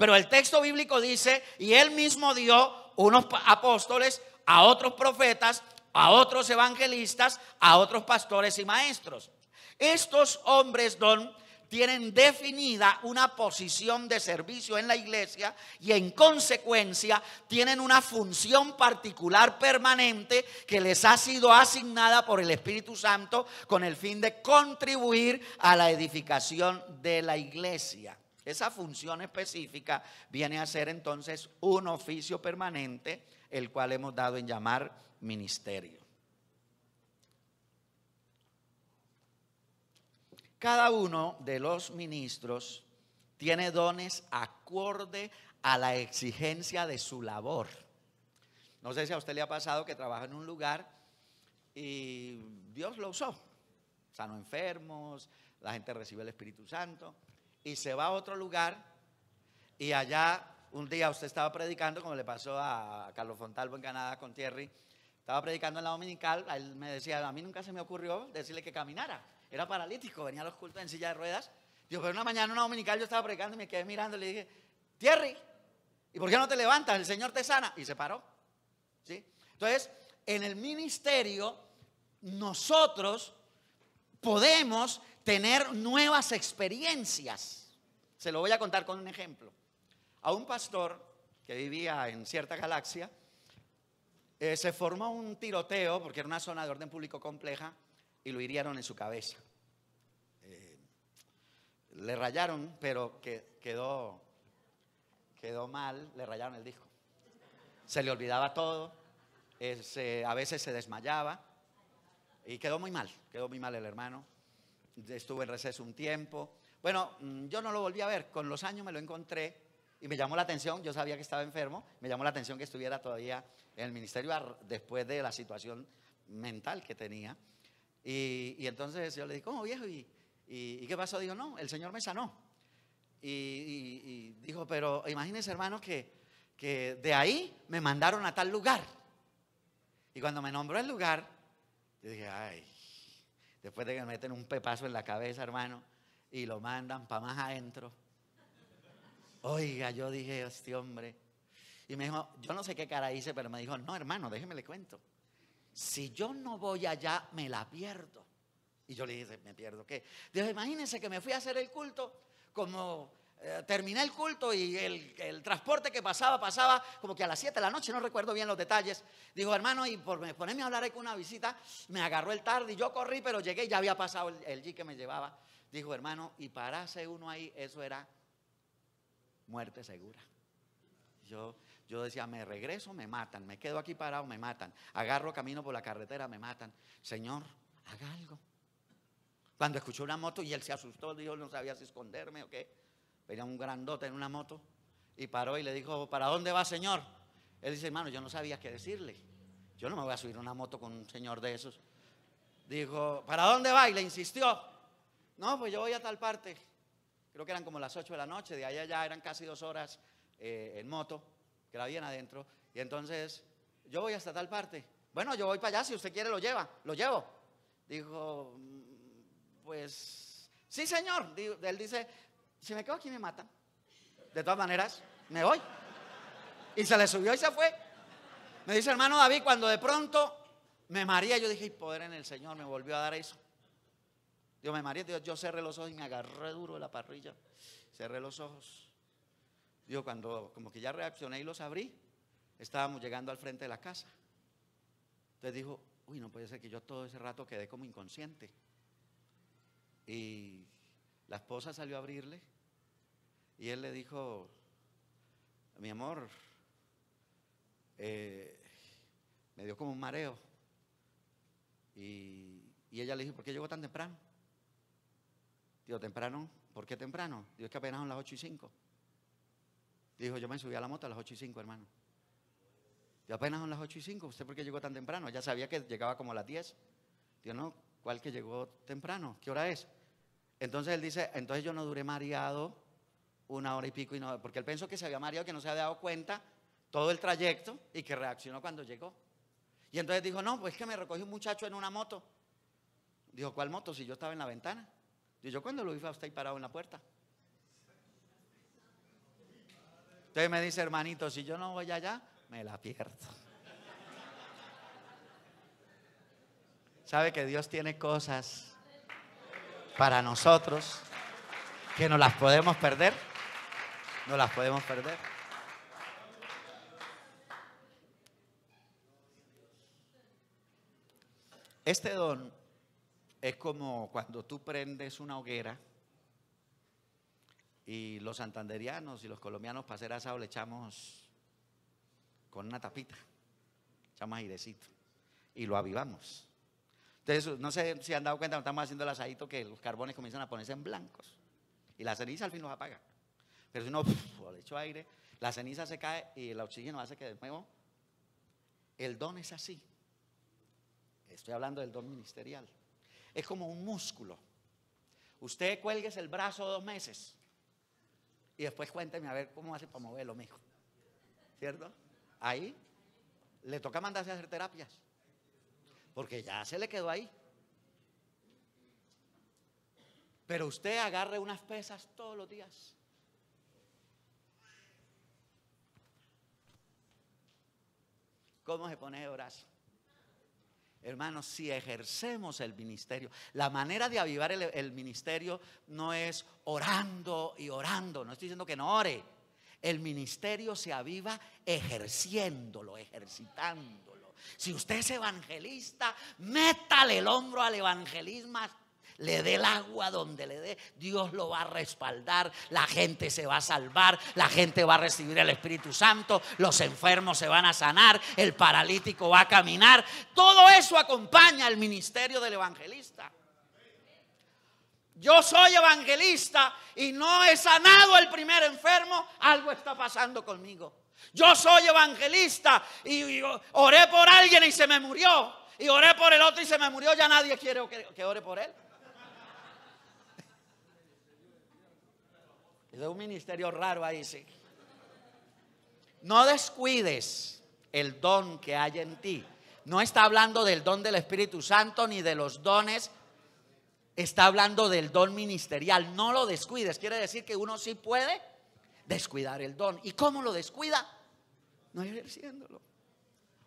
Pero el texto bíblico dice, y él mismo dio unos apóstoles, a otros profetas, a otros evangelistas, a otros pastores y maestros. Estos hombres, don, tienen definida una posición de servicio en la iglesia y en consecuencia tienen una función particular permanente que les ha sido asignada por el Espíritu Santo con el fin de contribuir a la edificación de la iglesia. Esa función específica viene a ser entonces un oficio permanente, el cual hemos dado en llamar ministerio. Cada uno de los ministros tiene dones acorde a la exigencia de su labor. No sé si a usted le ha pasado que trabaja en un lugar y Dios lo usó. Sanó enfermos, la gente recibe el Espíritu Santo y se va a otro lugar y allá un día usted estaba predicando, como le pasó a Carlos Fontalvo en Canadá con Thierry, estaba predicando en la dominical, él me decía, a mí nunca se me ocurrió decirle que caminara, era paralítico, venía a los cultos en silla de ruedas. Yo pero una mañana en una dominical yo estaba predicando y me quedé mirando y le dije, Thierry, ¿y por qué no te levantas? El Señor te sana. Y se paró. ¿sí? Entonces, en el ministerio, nosotros podemos tener nuevas experiencias. Se lo voy a contar con un ejemplo. A un pastor que vivía en cierta galaxia, eh, se formó un tiroteo porque era una zona de orden público compleja y lo hirieron en su cabeza. Eh, le rayaron, pero quedó, quedó mal, le rayaron el disco. Se le olvidaba todo, eh, a veces se desmayaba y quedó muy mal, quedó muy mal el hermano estuve en receso un tiempo. Bueno, mm, yo no lo volví a ver, con los años me lo encontré y me llamó la atención, yo sabía que estaba enfermo, me llamó la atención que estuviera todavía en el ministerio después de la situación mental que tenía. Y, entonces yo le dije, ¿cómo viejo? ¿Y, qué pasó? Dijo, no, el Señor me sanó. Y, dijo, pero imagínense hermano que, que de ahí me mandaron a tal lugar. Y cuando me nombró el lugar, yo dije, ay, Después de que me meten un pepazo en la cabeza, hermano, y lo mandan para más adentro. Oiga, yo dije, este hombre. Y me dijo, yo no sé qué cara hice, pero me dijo, no, hermano, déjeme le cuento. Si yo no voy allá, me la pierdo. Y yo le dije, ¿me pierdo qué? Dijo, imagínense que me fui a hacer el culto como eh, terminé el culto y el, transporte que pasaba, pasaba como que a las 7 de la noche, no recuerdo bien los detalles. dijo hermano, y por ponerme a hablar ahí con una visita, me agarró el tarde y yo corrí, pero llegué y ya había pasado el, jeep que me llevaba. Dijo, hermano, y pararse uno ahí, eso era muerte segura. Yo, yo decía, me regreso, me matan, me quedo aquí parado, me matan, agarro camino por la carretera, me matan. Señor, haga algo. Cuando escuchó una moto y él se asustó, dijo, no sabía si esconderme o qué. Venía un grandote en una moto y paró y le dijo, ¿para dónde va, señor? Él dice, hermano, yo no sabía qué decirle. Yo no me voy a subir a una moto con un señor de esos. Dijo, ¿para dónde va? Y le insistió. No, pues yo voy a tal parte. Creo que eran como las 8 de la noche, de allá ya eran casi dos horas eh, en moto, que la habían adentro. Y entonces, yo voy hasta tal parte. Bueno, yo voy para allá, si usted quiere lo lleva, lo llevo. Dijo, mm, pues, sí señor. Él dice, si me quedo aquí me matan. De todas maneras, me voy. Y se le subió y se fue. Me dice hermano David, cuando de pronto me maría, yo dije, poder en el Señor, me volvió a dar eso. Dios me maría, Dios, yo cerré los ojos y me agarré duro de la parrilla. Cerré los ojos. Digo, cuando como que ya reaccioné y los abrí, estábamos llegando al frente de la casa. Entonces dijo, uy, no puede ser que yo todo ese rato quedé como inconsciente. Y la esposa salió a abrirle y él le dijo, mi amor, eh, me dio como un mareo. Y, ella le dijo, ¿por qué llegó tan temprano? Digo, temprano, ¿por qué temprano? Digo, es que apenas son las 8 y 5. Dijo, yo me subí a la moto a las 8 y 5, hermano. Digo, apenas son las 8 y 5, ¿usted por qué llegó tan temprano? Ya sabía que llegaba como a las 10. Digo, no, ¿cuál que llegó temprano? ¿Qué hora es? Entonces él dice, entonces yo no duré mareado una hora y pico y no, porque él pensó que se había mareado, que no se había dado cuenta todo el trayecto y que reaccionó cuando llegó. Y entonces dijo, no, pues es que me recogió un muchacho en una moto. Dijo, ¿cuál moto? Si yo estaba en la ventana. Dijo, yo cuando lo vi a usted parado en la puerta. Entonces me dice, hermanito, si yo no voy allá, me la pierdo. Sabe que Dios tiene cosas para nosotros que no las podemos perder. No las podemos perder. Este don es como cuando tú prendes una hoguera y los santanderianos y los colombianos para hacer asado le echamos con una tapita, echamos airecito y lo avivamos. Entonces, no sé si han dado cuenta, estamos haciendo el asadito, que los carbones comienzan a ponerse en blancos. Y la ceniza al fin los apaga. Pero si uno le echo aire, la ceniza se cae y el oxígeno hace que de nuevo. El don es así. Estoy hablando del don ministerial. Es como un músculo. Usted cuelgues el brazo dos meses y después cuénteme a ver cómo hace para moverlo, mijo. ¿Cierto? Ahí le toca mandarse a hacer terapias porque ya se le quedó ahí. Pero usted agarre unas pesas todos los días. ¿Cómo se pone de brazo? Hermanos, si ejercemos el ministerio, la manera de avivar el, el, ministerio no es orando y orando, no estoy diciendo que no ore. El ministerio se aviva ejerciéndolo, ejercitando. Si usted es evangelista, métale el hombro al evangelismo le dé el agua donde le dé, Dios lo va a respaldar, la gente se va a salvar, la gente va a recibir el Espíritu Santo, los enfermos se van a sanar, el paralítico va a caminar. Todo eso acompaña al ministerio del evangelista. Yo soy evangelista y no he sanado el primer enfermo, algo está pasando conmigo. Yo soy evangelista y, oré por alguien y se me murió. Y oré por el otro y se me murió. Ya nadie quiere que, ore por él. Es un ministerio raro ahí, sí. No descuides el don que hay en ti. No está hablando del don del Espíritu Santo ni de los dones. Está hablando del don ministerial. No lo descuides. Quiere decir que uno sí puede descuidar el don. ¿Y cómo lo descuida? No ejerciéndolo.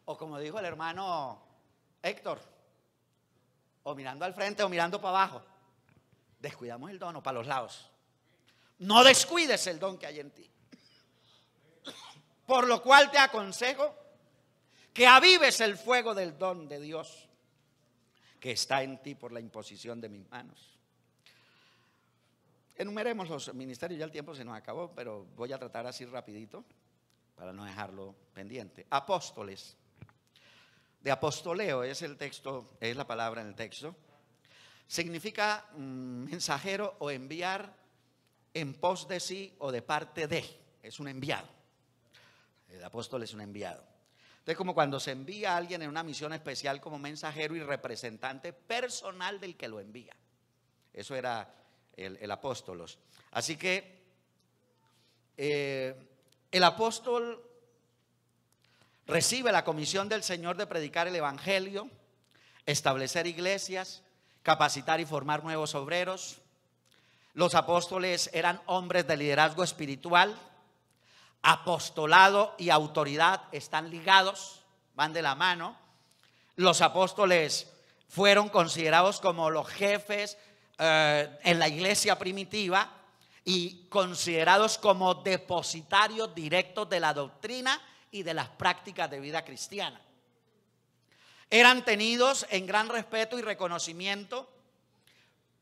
O como dijo el hermano Héctor, o mirando al frente o mirando para abajo. Descuidamos el don o para los lados. No descuides el don que hay en ti. Por lo cual te aconsejo que avives el fuego del don de Dios que está en ti por la imposición de mis manos enumeremos los ministerios, ya el tiempo se nos acabó, pero voy a tratar así rapidito para no dejarlo pendiente. Apóstoles. De apostoleo es el texto, es la palabra en el texto. Significa mm, mensajero o enviar en pos de sí o de parte de. Es un enviado. El apóstol es un enviado. Es como cuando se envía a alguien en una misión especial como mensajero y representante personal del que lo envía. Eso era el, apóstolos. Así que eh, el apóstol recibe la comisión del Señor de predicar el Evangelio, establecer iglesias, capacitar y formar nuevos obreros. Los apóstoles eran hombres de liderazgo espiritual, apostolado y autoridad están ligados, van de la mano. Los apóstoles fueron considerados como los jefes eh, en la iglesia primitiva y considerados como depositarios directos de la doctrina y de las prácticas de vida cristiana. Eran tenidos en gran respeto y reconocimiento,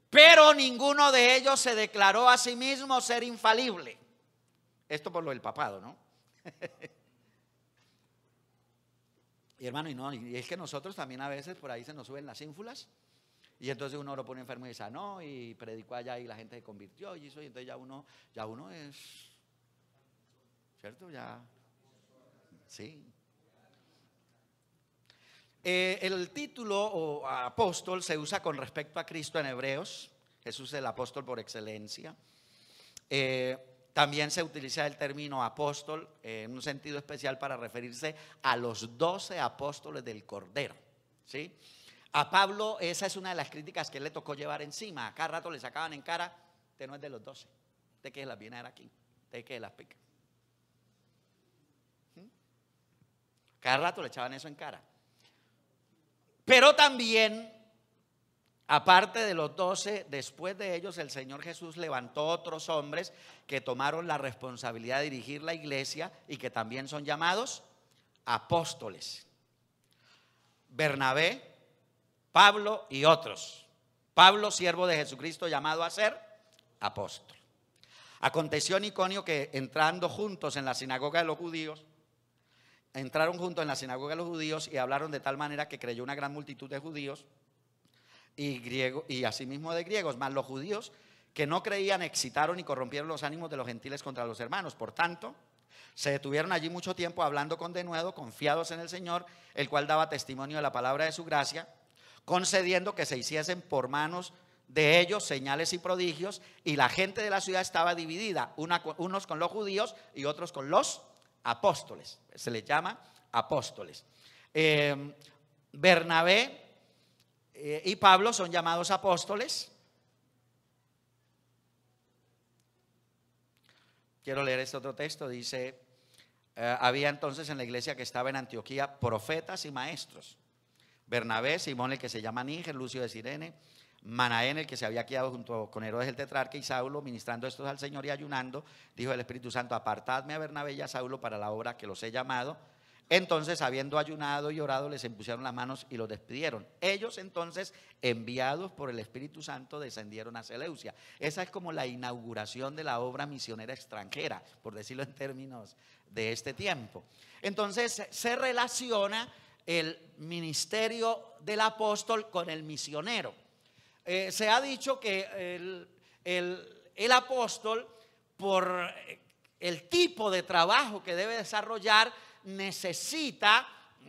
pero ninguno de ellos se declaró a sí mismo ser infalible. Esto por lo del papado, ¿no? y hermano, y no, y es que nosotros también a veces por ahí se nos suben las ínfulas y entonces uno lo pone enfermo y dice, no, y predicó allá y la gente se convirtió y eso, y entonces ya uno, ya uno es, ¿cierto? Ya, sí. Eh, el título o apóstol se usa con respecto a Cristo en Hebreos. Jesús es el apóstol por excelencia. Eh, también se utiliza el término apóstol en un sentido especial para referirse a los doce apóstoles del Cordero. ¿sí? A Pablo esa es una de las críticas que le tocó llevar encima. cada rato le sacaban en cara, usted no es de los doce, usted que las viene ¿Mm? a aquí, usted que las pica. Cada rato le echaban eso en cara. Pero también, aparte de los doce, después de ellos el Señor Jesús levantó otros hombres que tomaron la responsabilidad de dirigir la iglesia y que también son llamados apóstoles. Bernabé, Pablo y otros. Pablo, siervo de Jesucristo, llamado a ser apóstol. Aconteció en Iconio que entrando juntos en la sinagoga de los judíos, entraron juntos en la sinagoga de los judíos y hablaron de tal manera que creyó una gran multitud de judíos y, y asimismo de griegos, más los judíos que no creían excitaron y corrompieron los ánimos de los gentiles contra los hermanos. Por tanto, se detuvieron allí mucho tiempo hablando con denuedo, confiados en el Señor, el cual daba testimonio de la palabra de su gracia concediendo que se hiciesen por manos de ellos señales y prodigios, y la gente de la ciudad estaba dividida, unos con los judíos y otros con los apóstoles, se les llama apóstoles. Eh, Bernabé eh, y Pablo son llamados apóstoles. Quiero leer este otro texto, dice, eh, había entonces en la iglesia que estaba en Antioquía profetas y maestros Bernabé, Simón el que se llama Níger, Lucio de Sirene, Manaén el que se había quedado junto con Herodes el tetrarca y Saulo, ministrando estos al Señor y ayunando, dijo el Espíritu Santo, apartadme a Bernabé y a Saulo para la obra que los he llamado. Entonces, habiendo ayunado y orado, les impusieron las manos y los despidieron. Ellos entonces, enviados por el Espíritu Santo, descendieron a Seleucia. Esa es como la inauguración de la obra misionera extranjera, por decirlo en términos de este tiempo. Entonces, se relaciona el ministerio del apóstol con el misionero. Eh, se ha dicho que el, apóstol, por el tipo de trabajo que debe desarrollar, necesita,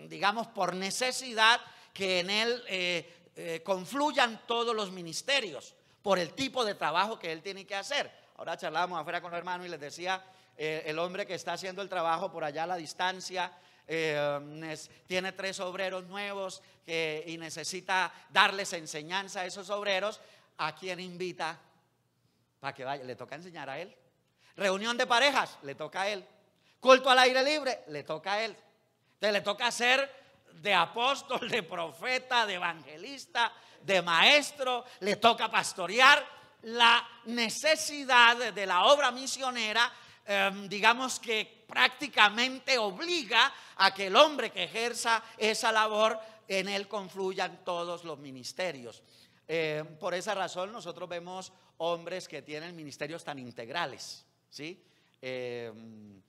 digamos por necesidad, que en él eh, eh, confluyan todos los ministerios por el tipo de trabajo que él tiene que hacer. Ahora charlábamos afuera con los hermanos y les decía el hombre que está haciendo el trabajo por allá a la distancia, eh, um, tiene tres obreros nuevos y necesita darles enseñanza a esos obreros, ¿a quién invita? Para que vaya, le toca enseñar a él. Reunión de parejas, le toca a él. Culto al aire libre, le toca a él. Entonces le toca ser de apóstol, de profeta, de evangelista, de maestro, le toca pastorear. La necesidad de la obra misionera Em, digamos que prácticamente obliga a que el hombre que ejerza esa labor, en él confluyan todos los ministerios. Em, por esa razón nosotros vemos hombres que tienen ministerios tan integrales, ¿sí? Em,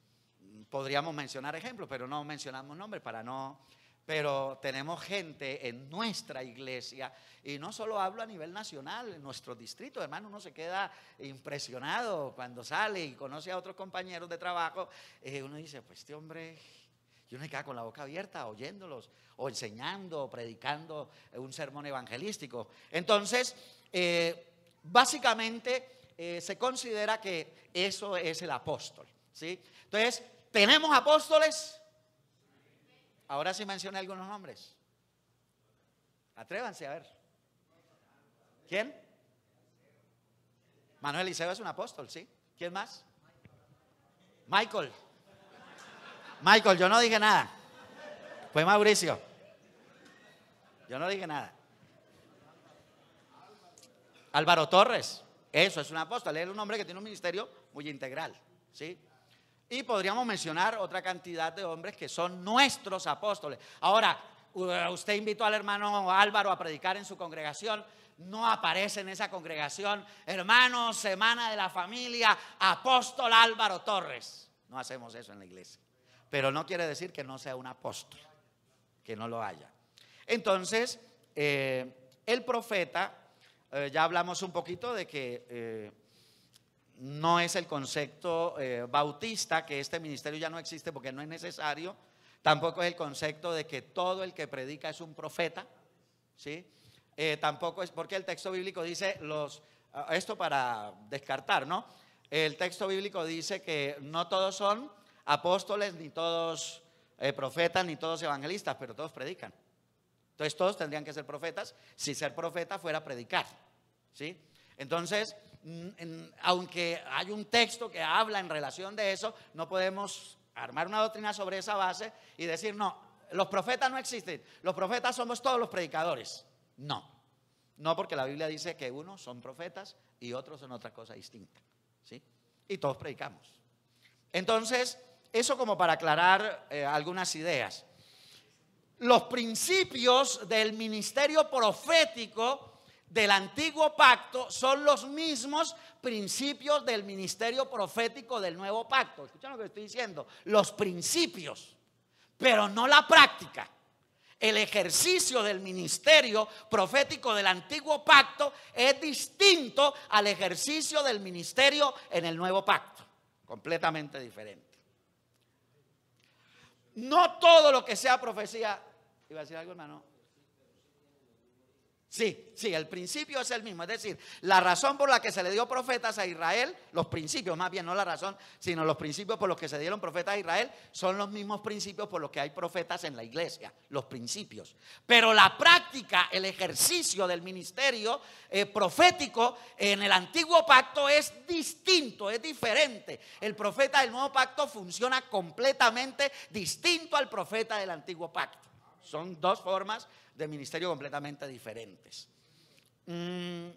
podríamos mencionar ejemplos, pero no mencionamos nombres para no pero tenemos gente en nuestra iglesia, y no solo hablo a nivel nacional, en nuestro distrito, hermano, uno se queda impresionado cuando sale y conoce a otros compañeros de trabajo. Eh, uno dice, pues este hombre, uno se queda con la boca abierta oyéndolos, o enseñando, o predicando un sermón evangelístico. Entonces, eh, básicamente eh, se considera que eso es el apóstol. ¿sí? Entonces, tenemos apóstoles Ahora sí mencioné algunos nombres. Atrévanse a ver. ¿Quién? Manuel Iseo es un apóstol, ¿sí? ¿Quién más? Michael. Michael, yo no dije nada. Fue Mauricio. Yo no dije nada. Álvaro Torres. Eso es un apóstol. Él es un hombre que tiene un ministerio muy integral. ¿Sí? Y podríamos mencionar otra cantidad de hombres que son nuestros apóstoles. Ahora, eh, usted invitó al hermano Álvaro a predicar en su congregación, no aparece en esa congregación, hermano, semana de la familia, apóstol Álvaro Torres. No hacemos eso en la iglesia. Pero no quiere decir que no sea un apóstol, que no lo haya. Entonces, eh, el profeta, eh, ya hablamos un poquito de que no es el concepto eh, bautista, que este ministerio ya no existe porque no es necesario, tampoco es el concepto de que todo el que predica es un profeta, ¿sí? Eh, tampoco es porque el texto bíblico dice los, ah, esto para descartar, ¿no? El texto bíblico dice que no todos son apóstoles, ni todos eh, profetas, ni todos evangelistas, pero todos predican. Entonces todos tendrían que ser profetas si ser profeta fuera predicar, ¿sí? Entonces, Mm, aunque hay un texto que habla en relación de eso, no podemos armar una doctrina sobre esa base y decir, no, los profetas no existen, los profetas somos todos los predicadores. No, no porque la Biblia dice que unos son profetas y otros son otra cosa distinta. ¿sí? Y todos predicamos. Entonces, eso como para aclarar eh, algunas ideas. Los principios del ministerio profético del antiguo pacto son los mismos principios del ministerio profético del nuevo pacto. Escuchen lo que estoy diciendo. Los principios, pero no la práctica. El ejercicio del ministerio profético del antiguo pacto es distinto al ejercicio del ministerio en el nuevo pacto. Completamente diferente. No todo lo que sea profecía. ¿Iba a decir algo, hermano? Sí, sí, el principio es el mismo. Es decir, la razón por la que se le dio profetas a Israel, los principios, más bien no la razón, sino los principios por los que se dieron profetas a Israel, son los mismos principios por los que hay profetas en la iglesia, los principios. Pero la práctica, el ejercicio del ministerio eh, profético en el antiguo pacto es distinto, es diferente. El profeta del nuevo pacto funciona completamente distinto al profeta del antiguo pacto. Son dos formas de ministerio completamente diferentes. Mm.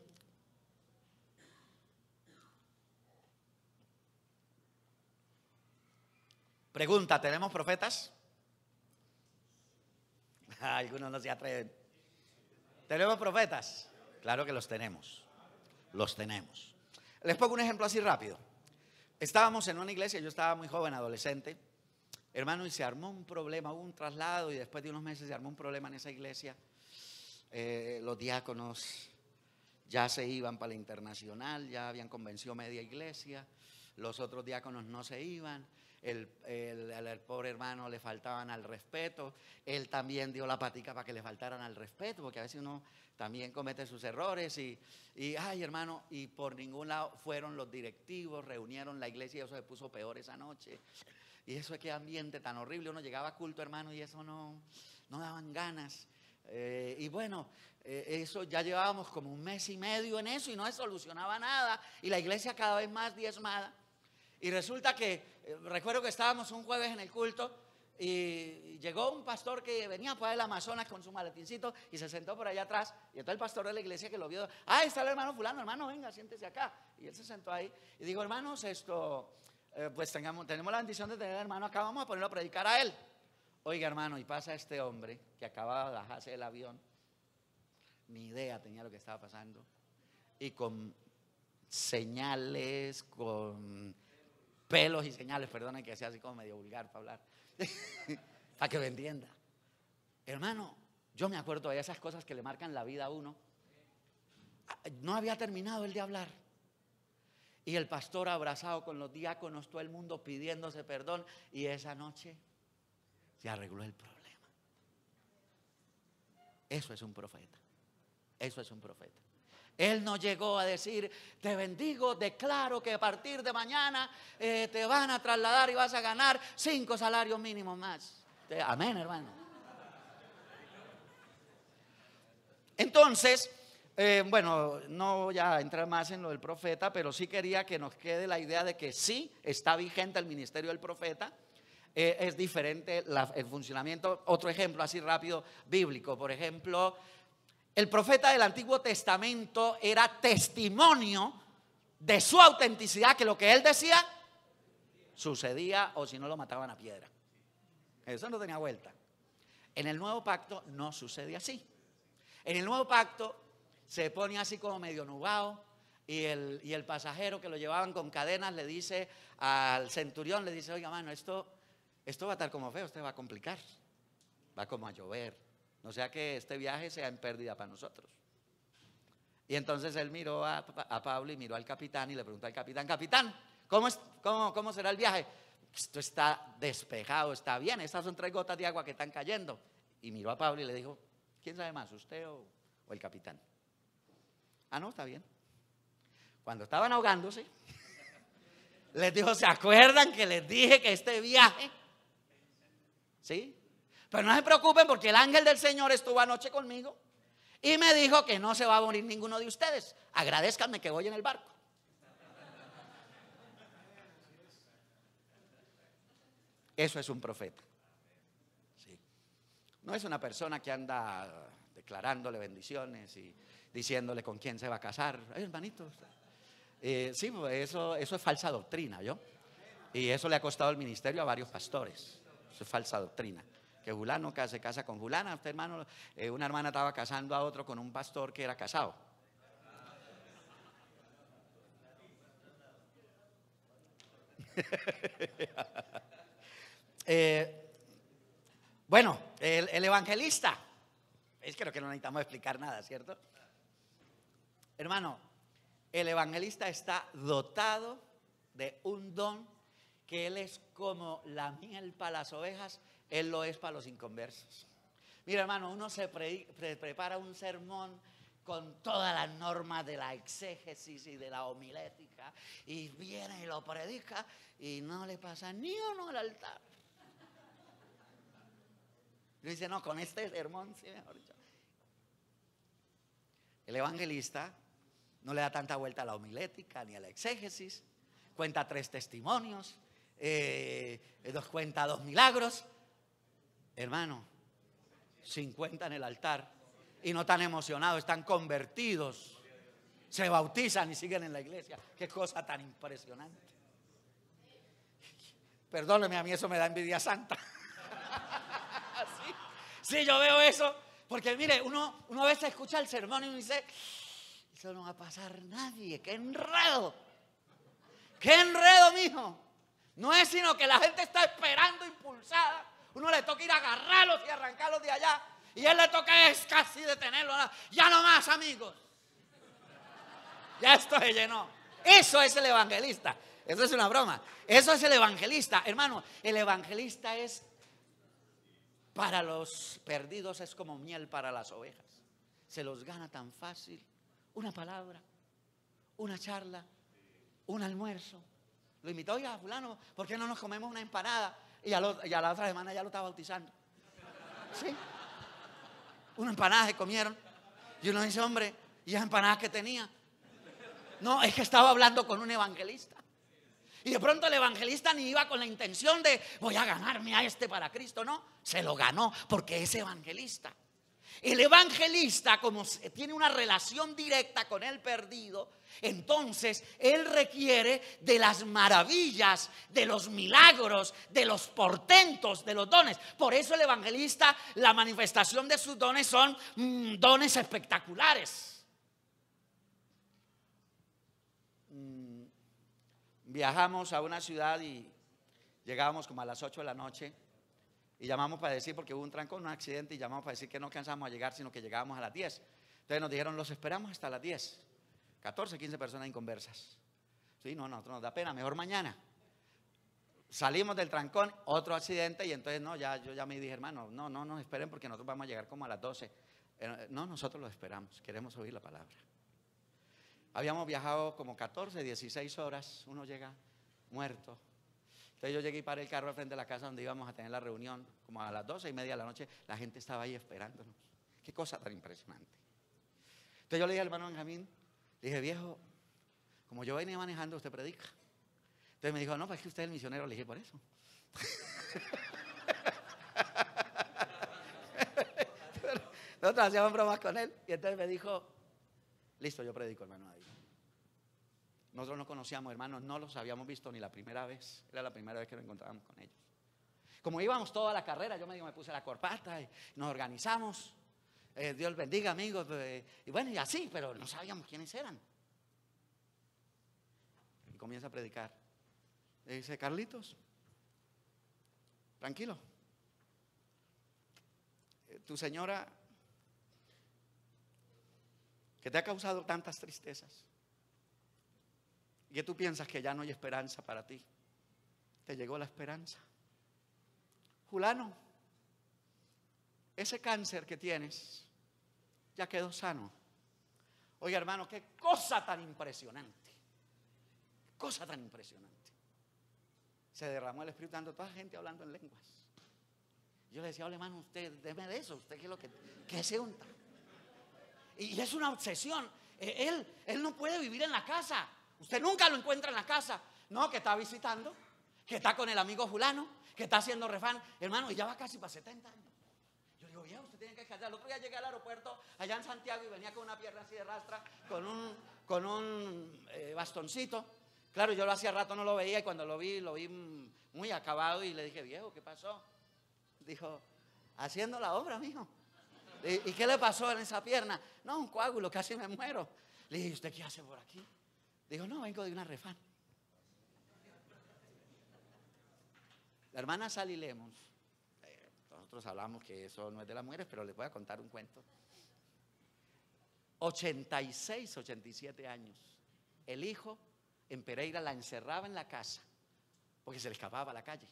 Pregunta, ¿tenemos profetas? Ah, algunos no se atreven. ¿Tenemos profetas? Claro que los tenemos. Los tenemos. Les pongo un ejemplo así rápido. Estábamos en una iglesia, yo estaba muy joven, adolescente, Hermano, y se armó un problema, hubo un traslado y después de unos meses se armó un problema en esa iglesia. Eh, los diáconos ya se iban para la internacional, ya habían convencido media iglesia, los otros diáconos no se iban, el, pobre hermano le faltaban al respeto, él también dio la patica para que le faltaran al respeto, porque a veces uno también comete sus errores y, y ay hermano, y por ningún lado fueron los directivos, reunieron la iglesia y eso se puso peor esa noche. Y eso es qué ambiente tan horrible. Uno llegaba a culto, hermano, y eso no, no daban ganas. Eh, y bueno, eh, eso ya llevábamos como un mes y medio en eso y no se solucionaba nada. Y la iglesia cada vez más diezmada. Y resulta que, eh, recuerdo que estábamos un jueves en el culto y llegó un pastor que venía para pues, el Amazonas con su maletincito y se sentó por allá atrás. Y entonces el pastor de la iglesia que lo vio, ah, está el hermano fulano, hermano, venga, siéntese acá. Y él se sentó ahí y dijo, hermanos, esto, eh, pues tengamos, tenemos la bendición de tener hermano acá, vamos a ponerlo a predicar a él. Oiga, hermano, y pasa este hombre que acababa de bajarse del avión, ni idea tenía lo que estaba pasando, y con señales, con pelos y señales, perdonen que sea así como medio vulgar para hablar, para que lo entienda. Hermano, yo me acuerdo de esas cosas que le marcan la vida a uno. Ah, no había terminado él de hablar y el pastor abrazado con los diáconos, todo el mundo pidiéndose perdón y esa noche se arregló el problema. Eso es un profeta. Eso es un profeta. Él no llegó a decir, te bendigo, declaro que a partir de mañana eh, te van a trasladar y vas a ganar cinco salarios mínimos más. Amén, hermano. Entonces, eh, bueno, no voy a entrar más en lo del profeta, pero sí quería que nos quede la idea de que sí está vigente el ministerio del profeta. Eh, es diferente el funcionamiento. Otro ejemplo así rápido bíblico, por ejemplo, el profeta del Antiguo Testamento era testimonio de su autenticidad, que lo que él decía sucedía o si no lo mataban a piedra. Eso no tenía vuelta. En el nuevo pacto no sucede así. En el nuevo pacto se pone así como medio nubado y el, y el pasajero que lo llevaban con cadenas le dice al centurión, le dice, oiga, mano, esto, esto va a estar como feo, esto va a complicar, va como a llover, no sea que este viaje sea en pérdida para nosotros. Y entonces él miró a, Pablo y miró al capitán y le preguntó al capitán, capitán, ¿cómo, es, cómo, será el viaje? Esto está despejado, está bien, estas son tres gotas de agua que están cayendo. Y miró a Pablo y le dijo, ¿quién sabe más, usted o el capitán? Ah, no, está bien. Cuando estaban ahogándose, les dijo, ¿se acuerdan que les dije que este viaje? ¿Sí? Pero no se preocupen porque el ángel del Señor estuvo anoche conmigo y me dijo que no se va a morir ninguno de ustedes. Agradezcanme que voy en el barco. Eso es un profeta. Sí. No es una persona que anda declarándole bendiciones y, diciéndole con quién se va a casar. Ay, hermanito. Eh, sí, eso, eso es falsa doctrina, ¿yo? Y eso le ha costado el ministerio a varios pastores. es falsa doctrina. Que Julano se casa con Julana Usted, hermano, eh, una hermana estaba casando a otro con un pastor que era casado. Eh, bueno, el, el evangelista. Es que creo que no necesitamos explicar nada, ¿cierto? Hermano, el evangelista está dotado de un don que él es como la miel para las ovejas, él lo es para los inconversos. Mira, hermano, uno se prepara un sermón con todas las normas de la exégesis y de la homilética, y viene y lo predica, y no le pasa ni uno al altar. Yo dice, no, con este sermón sí mejor El evangelista no le da tanta vuelta a la homilética ni a la exégesis. Cuenta tres testimonios. Eh, dos, cuenta dos milagros. Hermano, 50 en el altar. Y no tan emocionados, están convertidos. Se bautizan y siguen en la iglesia. Qué cosa tan impresionante. Perdóneme, a mí eso me da envidia santa. sí, yo veo eso. Porque mire, uno, uno a veces escucha el sermón y uno dice, eso no va a pasar nadie. ¡Qué enredo! ¡Qué enredo, mijo! No es sino que la gente está esperando impulsada. Uno le toca ir a agarrarlos y arrancarlos de allá. Y él le toca es casi detenerlo. Ya no más, amigos. Ya esto se llenó. Eso es el evangelista. Eso es una broma. Eso es el evangelista. Hermano, el evangelista es para los perdidos, es como miel para las ovejas. Se los gana tan fácil una palabra, una charla, un almuerzo. Lo invitó, oiga, a fulano, ¿por qué no nos comemos una empanada? Y a, la otra semana ya lo estaba bautizando. ¿Sí? Una empanada se comieron. Y uno dice, hombre, ¿y esas empanadas que tenía? No, es que estaba hablando con un evangelista. Y de pronto el evangelista ni iba con la intención de voy a ganarme a este para Cristo, no. Se lo ganó porque es evangelista. El evangelista, como tiene una relación directa con el perdido, entonces él requiere de las maravillas, de los milagros, de los portentos, de los dones. Por eso el evangelista, la manifestación de sus dones son mm, dones espectaculares. Mm, viajamos a una ciudad y llegábamos como a las 8 de la noche y llamamos para decir, porque hubo un trancón, un accidente, y llamamos para decir que no cansamos a llegar, sino que llegábamos a las 10. Entonces nos dijeron, los esperamos hasta las 10. 14, 15 personas en conversas. Sí, no, no, nos da pena, mejor mañana. Salimos del trancón, otro accidente, y entonces no, ya yo ya me dije, hermano, no, no nos esperen porque nosotros vamos a llegar como a las 12. Eh, no, nosotros los esperamos, queremos oír la palabra. Habíamos viajado como 14, 16 horas, uno llega muerto, entonces yo llegué y paré el carro al frente de la casa donde íbamos a tener la reunión, como a las doce y media de la noche, la gente estaba ahí esperándonos. Qué cosa tan impresionante. Entonces yo le dije al hermano Benjamín, le dije, viejo, como yo venía manejando, usted predica. Entonces me dijo, no, pues es que usted es el misionero. Le dije, por eso. Nosotros hacíamos bromas con él. Y entonces me dijo, listo, yo predico, hermano David. Nosotros no conocíamos, hermanos, no los habíamos visto ni la primera vez. Era la primera vez que nos encontrábamos con ellos. Como íbamos toda la carrera, yo me, me puse la corpata y nos organizamos. Eh, Dios bendiga, amigos. Eh, y bueno, y así, pero no sabíamos quiénes eran. Y comienza a predicar. Le dice, Carlitos, tranquilo. Eh, tu señora, que te ha causado tantas tristezas, ¿Y tú piensas que ya no hay esperanza para ti. Te llegó la esperanza. Julano, ese cáncer que tienes ya quedó sano. Oye hermano, qué cosa tan impresionante. Cosa tan impresionante. Se derramó el Espíritu Santo, toda la gente hablando en lenguas. Yo le decía, Hola hermano, usted, déme de eso, usted qué es lo que, se unta. Y, es una obsesión. E, él, él no puede vivir en la casa. Usted nunca lo encuentra en la casa. No, que está visitando, que está con el amigo fulano, que está haciendo refán. Hermano, y ya va casi para 70 años. Yo digo, viejo, usted tiene que descansar. El otro día llegué al aeropuerto allá en Santiago y venía con una pierna así de rastra, con un, con un eh, bastoncito. Claro, yo lo hacía rato no lo veía y cuando lo vi, lo vi muy acabado y le dije, viejo, ¿qué pasó? Dijo, haciendo la obra, mijo. ¿Y qué le pasó en esa pierna? No, un coágulo, casi me muero. Le dije, ¿usted qué hace por aquí? Dijo, no, vengo de una refán. La hermana Salilemos, eh, nosotros hablamos que eso no es de las mujeres, pero les voy a contar un cuento. 86, 87 años. El hijo en Pereira la encerraba en la casa porque se le escapaba a la calle.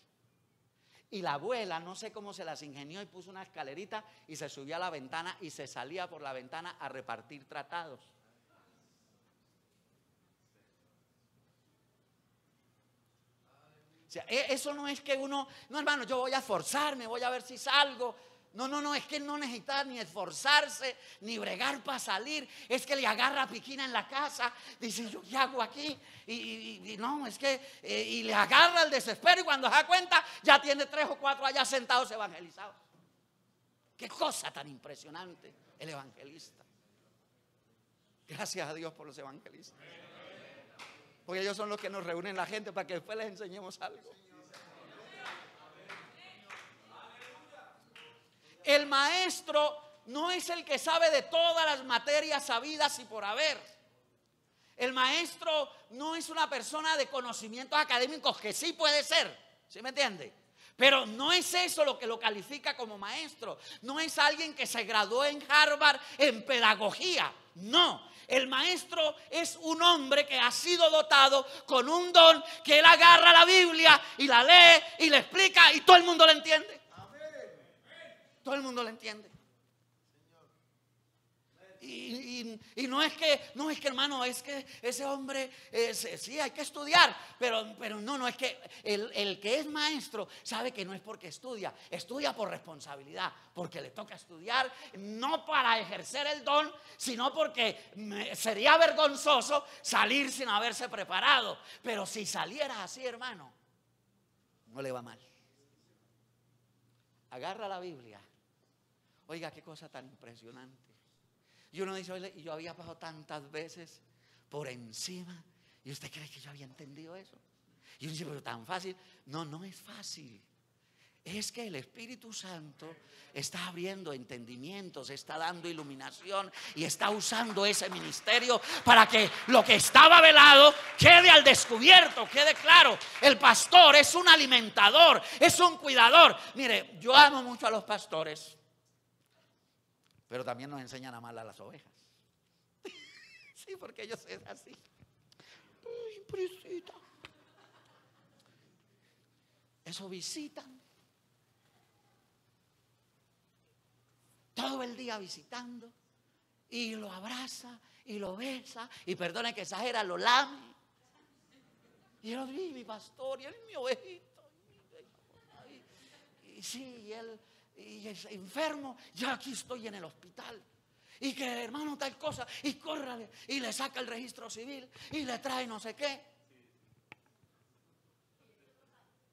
Y la abuela, no sé cómo se las ingenió y puso una escalerita y se subía a la ventana y se salía por la ventana a repartir tratados. E, eso no es que uno, no hermano, yo voy a esforzarme, voy a ver si salgo. No, no, no, es que no necesita ni esforzarse, ni bregar para salir. Es que le agarra piquina en la casa, dice, yo qué hago aquí. Y, no, es que, eh, y le agarra el desespero y cuando se da cuenta, ya tiene tres o cuatro allá sentados evangelizados. Qué cosa tan impresionante el evangelista. Gracias a Dios por los evangelistas. Porque ellos son los que nos reúnen la gente para que después les enseñemos algo. El maestro no es el que sabe de todas las materias sabidas y por haber. El maestro no es una persona de conocimientos académicos, que sí puede ser, ¿sí me entiende? Pero no es eso lo que lo califica como maestro. No es alguien que se graduó en Harvard en pedagogía. No, el maestro es un hombre que ha sido dotado con un don que él agarra la Biblia y la lee y le explica y todo el mundo lo entiende. Todo el mundo lo entiende. Y, no es que, no es que hermano, es que ese hombre, eh, sí, hay que estudiar, pero, pero no, no es que el, que es maestro sabe que no es porque estudia, estudia por responsabilidad, porque le toca estudiar, no para ejercer el don, sino porque sería vergonzoso salir sin haberse preparado. Pero si saliera así, hermano, no le va mal. Agarra la Biblia. Oiga, qué cosa tan impresionante. Y uno dice, oye, yo había pasado tantas veces por encima. ¿Y usted cree que yo había entendido eso? Y uno dice, pero tan fácil. No, no es fácil. Es que el Espíritu Santo está abriendo entendimientos, está dando iluminación y está usando ese ministerio para que lo que estaba velado quede al descubierto, quede claro. El pastor es un alimentador, es un cuidador. Mire, yo amo mucho a los pastores. Pero también nos enseñan a mal a las ovejas. sí, porque ellos es así. Ay, prisita. Eso visitan. Todo el día visitando. Y lo abraza y lo besa. Y perdone que exagera, lo lame. Y él, mi pastor, y él, mi ovejito. Y, y sí, y él y es enfermo, ya aquí estoy en el hospital. Y que hermano tal cosa, y córrale, y le saca el registro civil, y le trae no sé qué.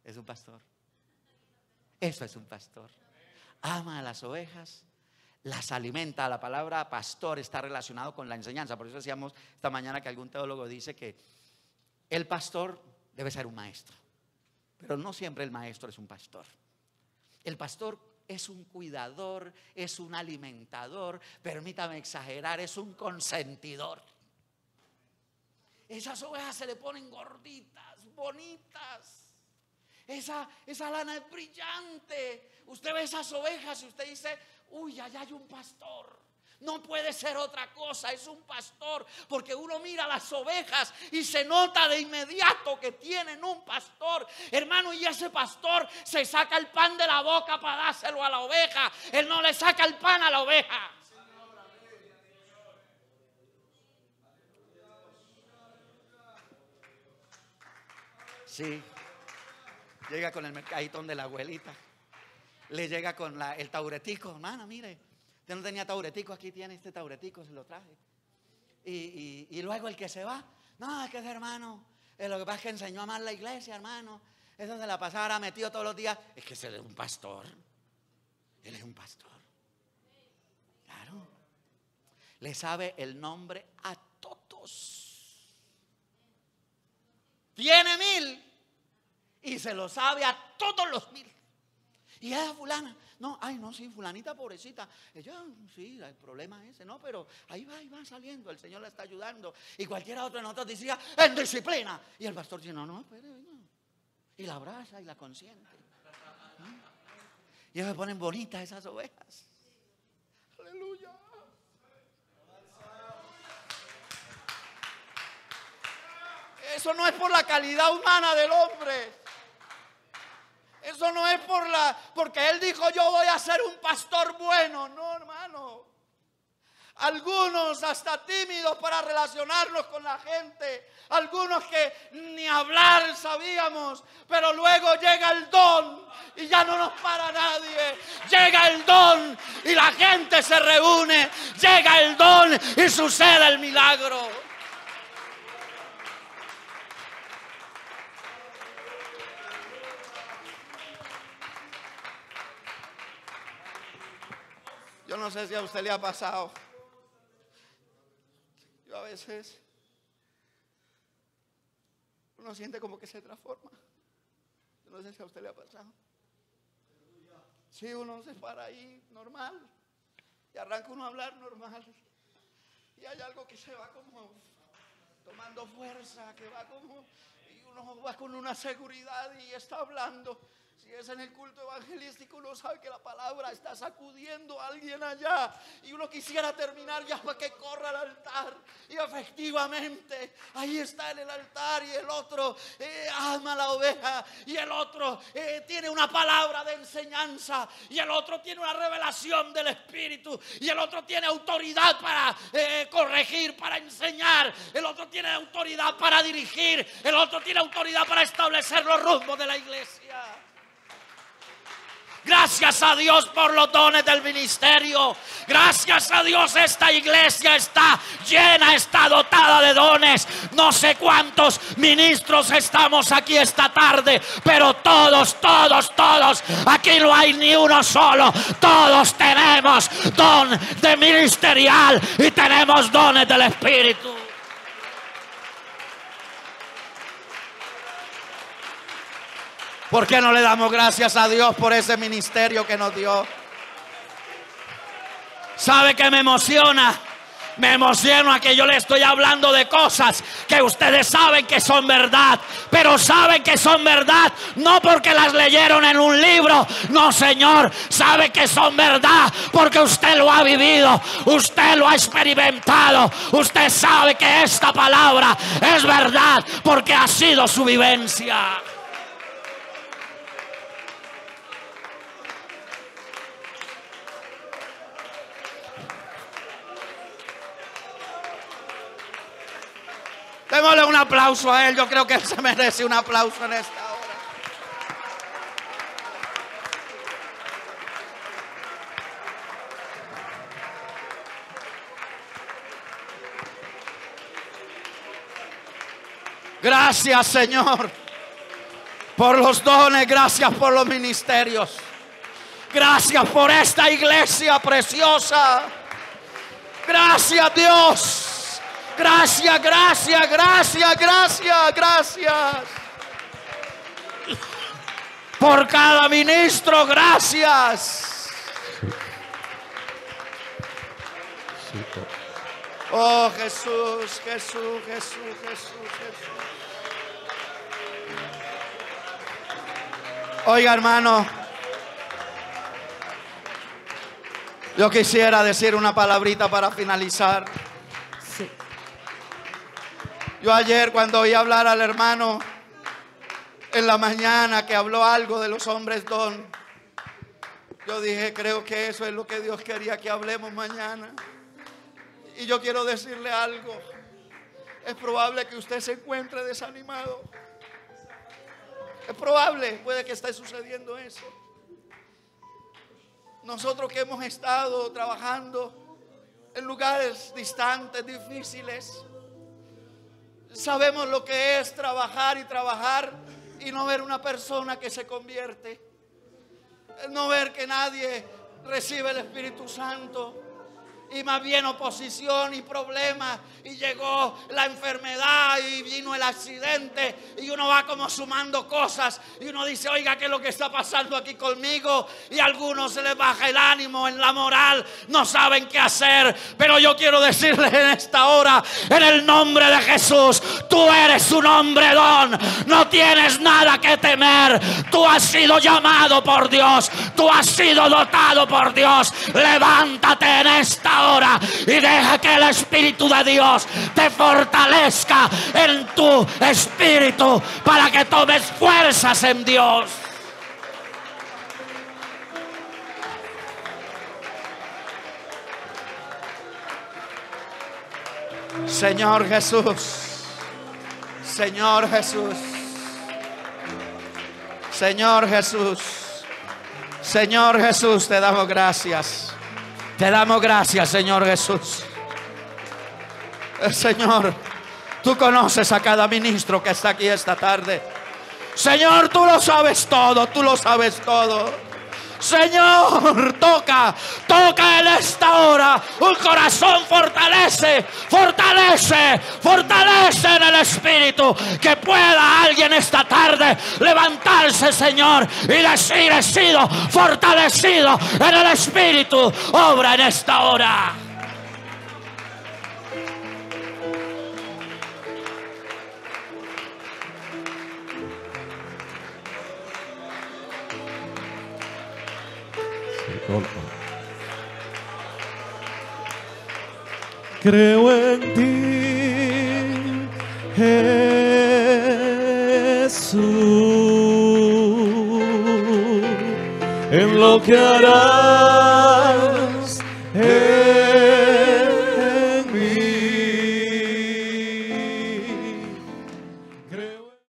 Es un pastor. Eso es un pastor. Ama a las ovejas, las alimenta. La palabra pastor está relacionado con la enseñanza. Por eso decíamos esta mañana que algún teólogo dice que el pastor debe ser un maestro. Pero no siempre el maestro es un pastor. El pastor es un cuidador, es un alimentador, permítame exagerar, es un consentidor. Esas ovejas se le ponen gorditas, bonitas. Esa, esa lana es brillante. Usted ve esas ovejas y usted dice, uy, allá hay un pastor. No puede ser otra cosa, es un pastor, porque uno mira las ovejas y se nota de inmediato que tienen un pastor. Hermano, y ese pastor se saca el pan de la boca para dárselo a la oveja. Él no le saca el pan a la oveja. Sí. Llega con el mercaditón de la abuelita. Le llega con la, el tauretico. Hermana, mire no tenía tauretico, aquí tiene este tauretico, se lo traje. Y, luego el que se va, no, es que ese hermano, es eh, lo que pasa es que enseñó a amar la iglesia, hermano. Eso se la pasara metido todos los días. Es que ese es un pastor. Él es un pastor. Claro. Le sabe el nombre a todos. Tiene mil. Y se lo sabe a todos los mil. Y es fulana. No, ay, no, sí, fulanita pobrecita. Ella, mm, sí, el problema ese, no, pero ahí va, ahí va saliendo, el Señor la está ayudando. Y cualquiera otra de nosotros decía, en disciplina. Y el pastor dice, no, no, espere, venga. Y la abraza y la consiente. Y ellos se ponen bonitas esas ovejas. Aleluya. Eso no es por la calidad humana del hombre. Eso no es por la, porque él dijo yo voy a ser un pastor bueno. No, hermano. Algunos hasta tímidos para relacionarnos con la gente. Algunos que ni hablar sabíamos. Pero luego llega el don y ya no nos para nadie. Llega el don y la gente se reúne. Llega el don y sucede el milagro. no sé si a usted le ha pasado. Yo a veces uno siente como que se transforma. no sé si a usted le ha pasado. Sí, uno se para ahí normal y arranca uno a hablar normal. Y hay algo que se va como tomando fuerza, que va como, y uno va con una seguridad y está hablando. Si es en el culto evangelístico, uno sabe que la palabra está sacudiendo a alguien allá. Y uno quisiera terminar ya para que corra al altar. Y efectivamente, ahí está en el altar. Y el otro eh, ama la oveja. Y el otro eh, tiene una palabra de enseñanza. Y el otro tiene una revelación del Espíritu. Y el otro tiene autoridad para eh, corregir, para enseñar. El otro tiene autoridad para dirigir. El otro tiene autoridad para establecer los rumbos de la iglesia. Gracias a Dios por los dones del ministerio. Gracias a Dios esta iglesia está llena, está dotada de dones. No sé cuántos ministros estamos aquí esta tarde, pero todos, todos, todos, aquí no hay ni uno solo. Todos tenemos don de ministerial y tenemos dones del Espíritu. ¿Por qué no le damos gracias a Dios por ese ministerio que nos dio? ¿Sabe que me emociona? Me emociona que yo le estoy hablando de cosas que ustedes saben que son verdad, pero saben que son verdad no porque las leyeron en un libro, no Señor, sabe que son verdad porque usted lo ha vivido, usted lo ha experimentado, usted sabe que esta palabra es verdad porque ha sido su vivencia. Démosle un aplauso a él. Yo creo que él se merece un aplauso en esta hora. Gracias, Señor, por los dones. Gracias por los ministerios. Gracias por esta iglesia preciosa. Gracias, Dios. Gracias, gracias, gracias, gracias, gracias. Por cada ministro, gracias. Oh Jesús, Jesús, Jesús, Jesús, Jesús. Oiga hermano, yo quisiera decir una palabrita para finalizar. Yo ayer cuando oí hablar al hermano en la mañana que habló algo de los hombres don, yo dije, creo que eso es lo que Dios quería que hablemos mañana. Y yo quiero decirle algo. Es probable que usted se encuentre desanimado. Es probable, puede que esté sucediendo eso. Nosotros que hemos estado trabajando en lugares distantes, difíciles, Sabemos lo que es trabajar y trabajar y no ver una persona que se convierte. No ver que nadie recibe el Espíritu Santo y más bien oposición y problemas y llegó la enfermedad y vino el accidente y uno va como sumando cosas y uno dice, oiga, que es lo que está pasando aquí conmigo? Y a algunos se les baja el ánimo en la moral, no saben qué hacer, pero yo quiero decirles en esta hora, en el nombre de Jesús, tú eres un hombre don, no tienes nada que temer, tú has sido llamado por Dios, tú has sido dotado por Dios, levántate en esta y deja que el Espíritu de Dios te fortalezca en tu espíritu para que tomes fuerzas en Dios. Señor Jesús, Señor Jesús, Señor Jesús, Señor Jesús, te damos gracias. Te damos gracias, Señor Jesús. Eh, Señor, tú conoces a cada ministro que está aquí esta tarde. Señor, tú lo sabes todo, tú lo sabes todo. Señor, toca, toca en esta hora. Un corazón fortalece, fortalece, fortalece en el Espíritu. Que pueda alguien esta tarde levantarse, Señor, y decir, he sido fortalecido en el Espíritu. Obra en esta hora. Creo en ti, Jesús, en lo que harás.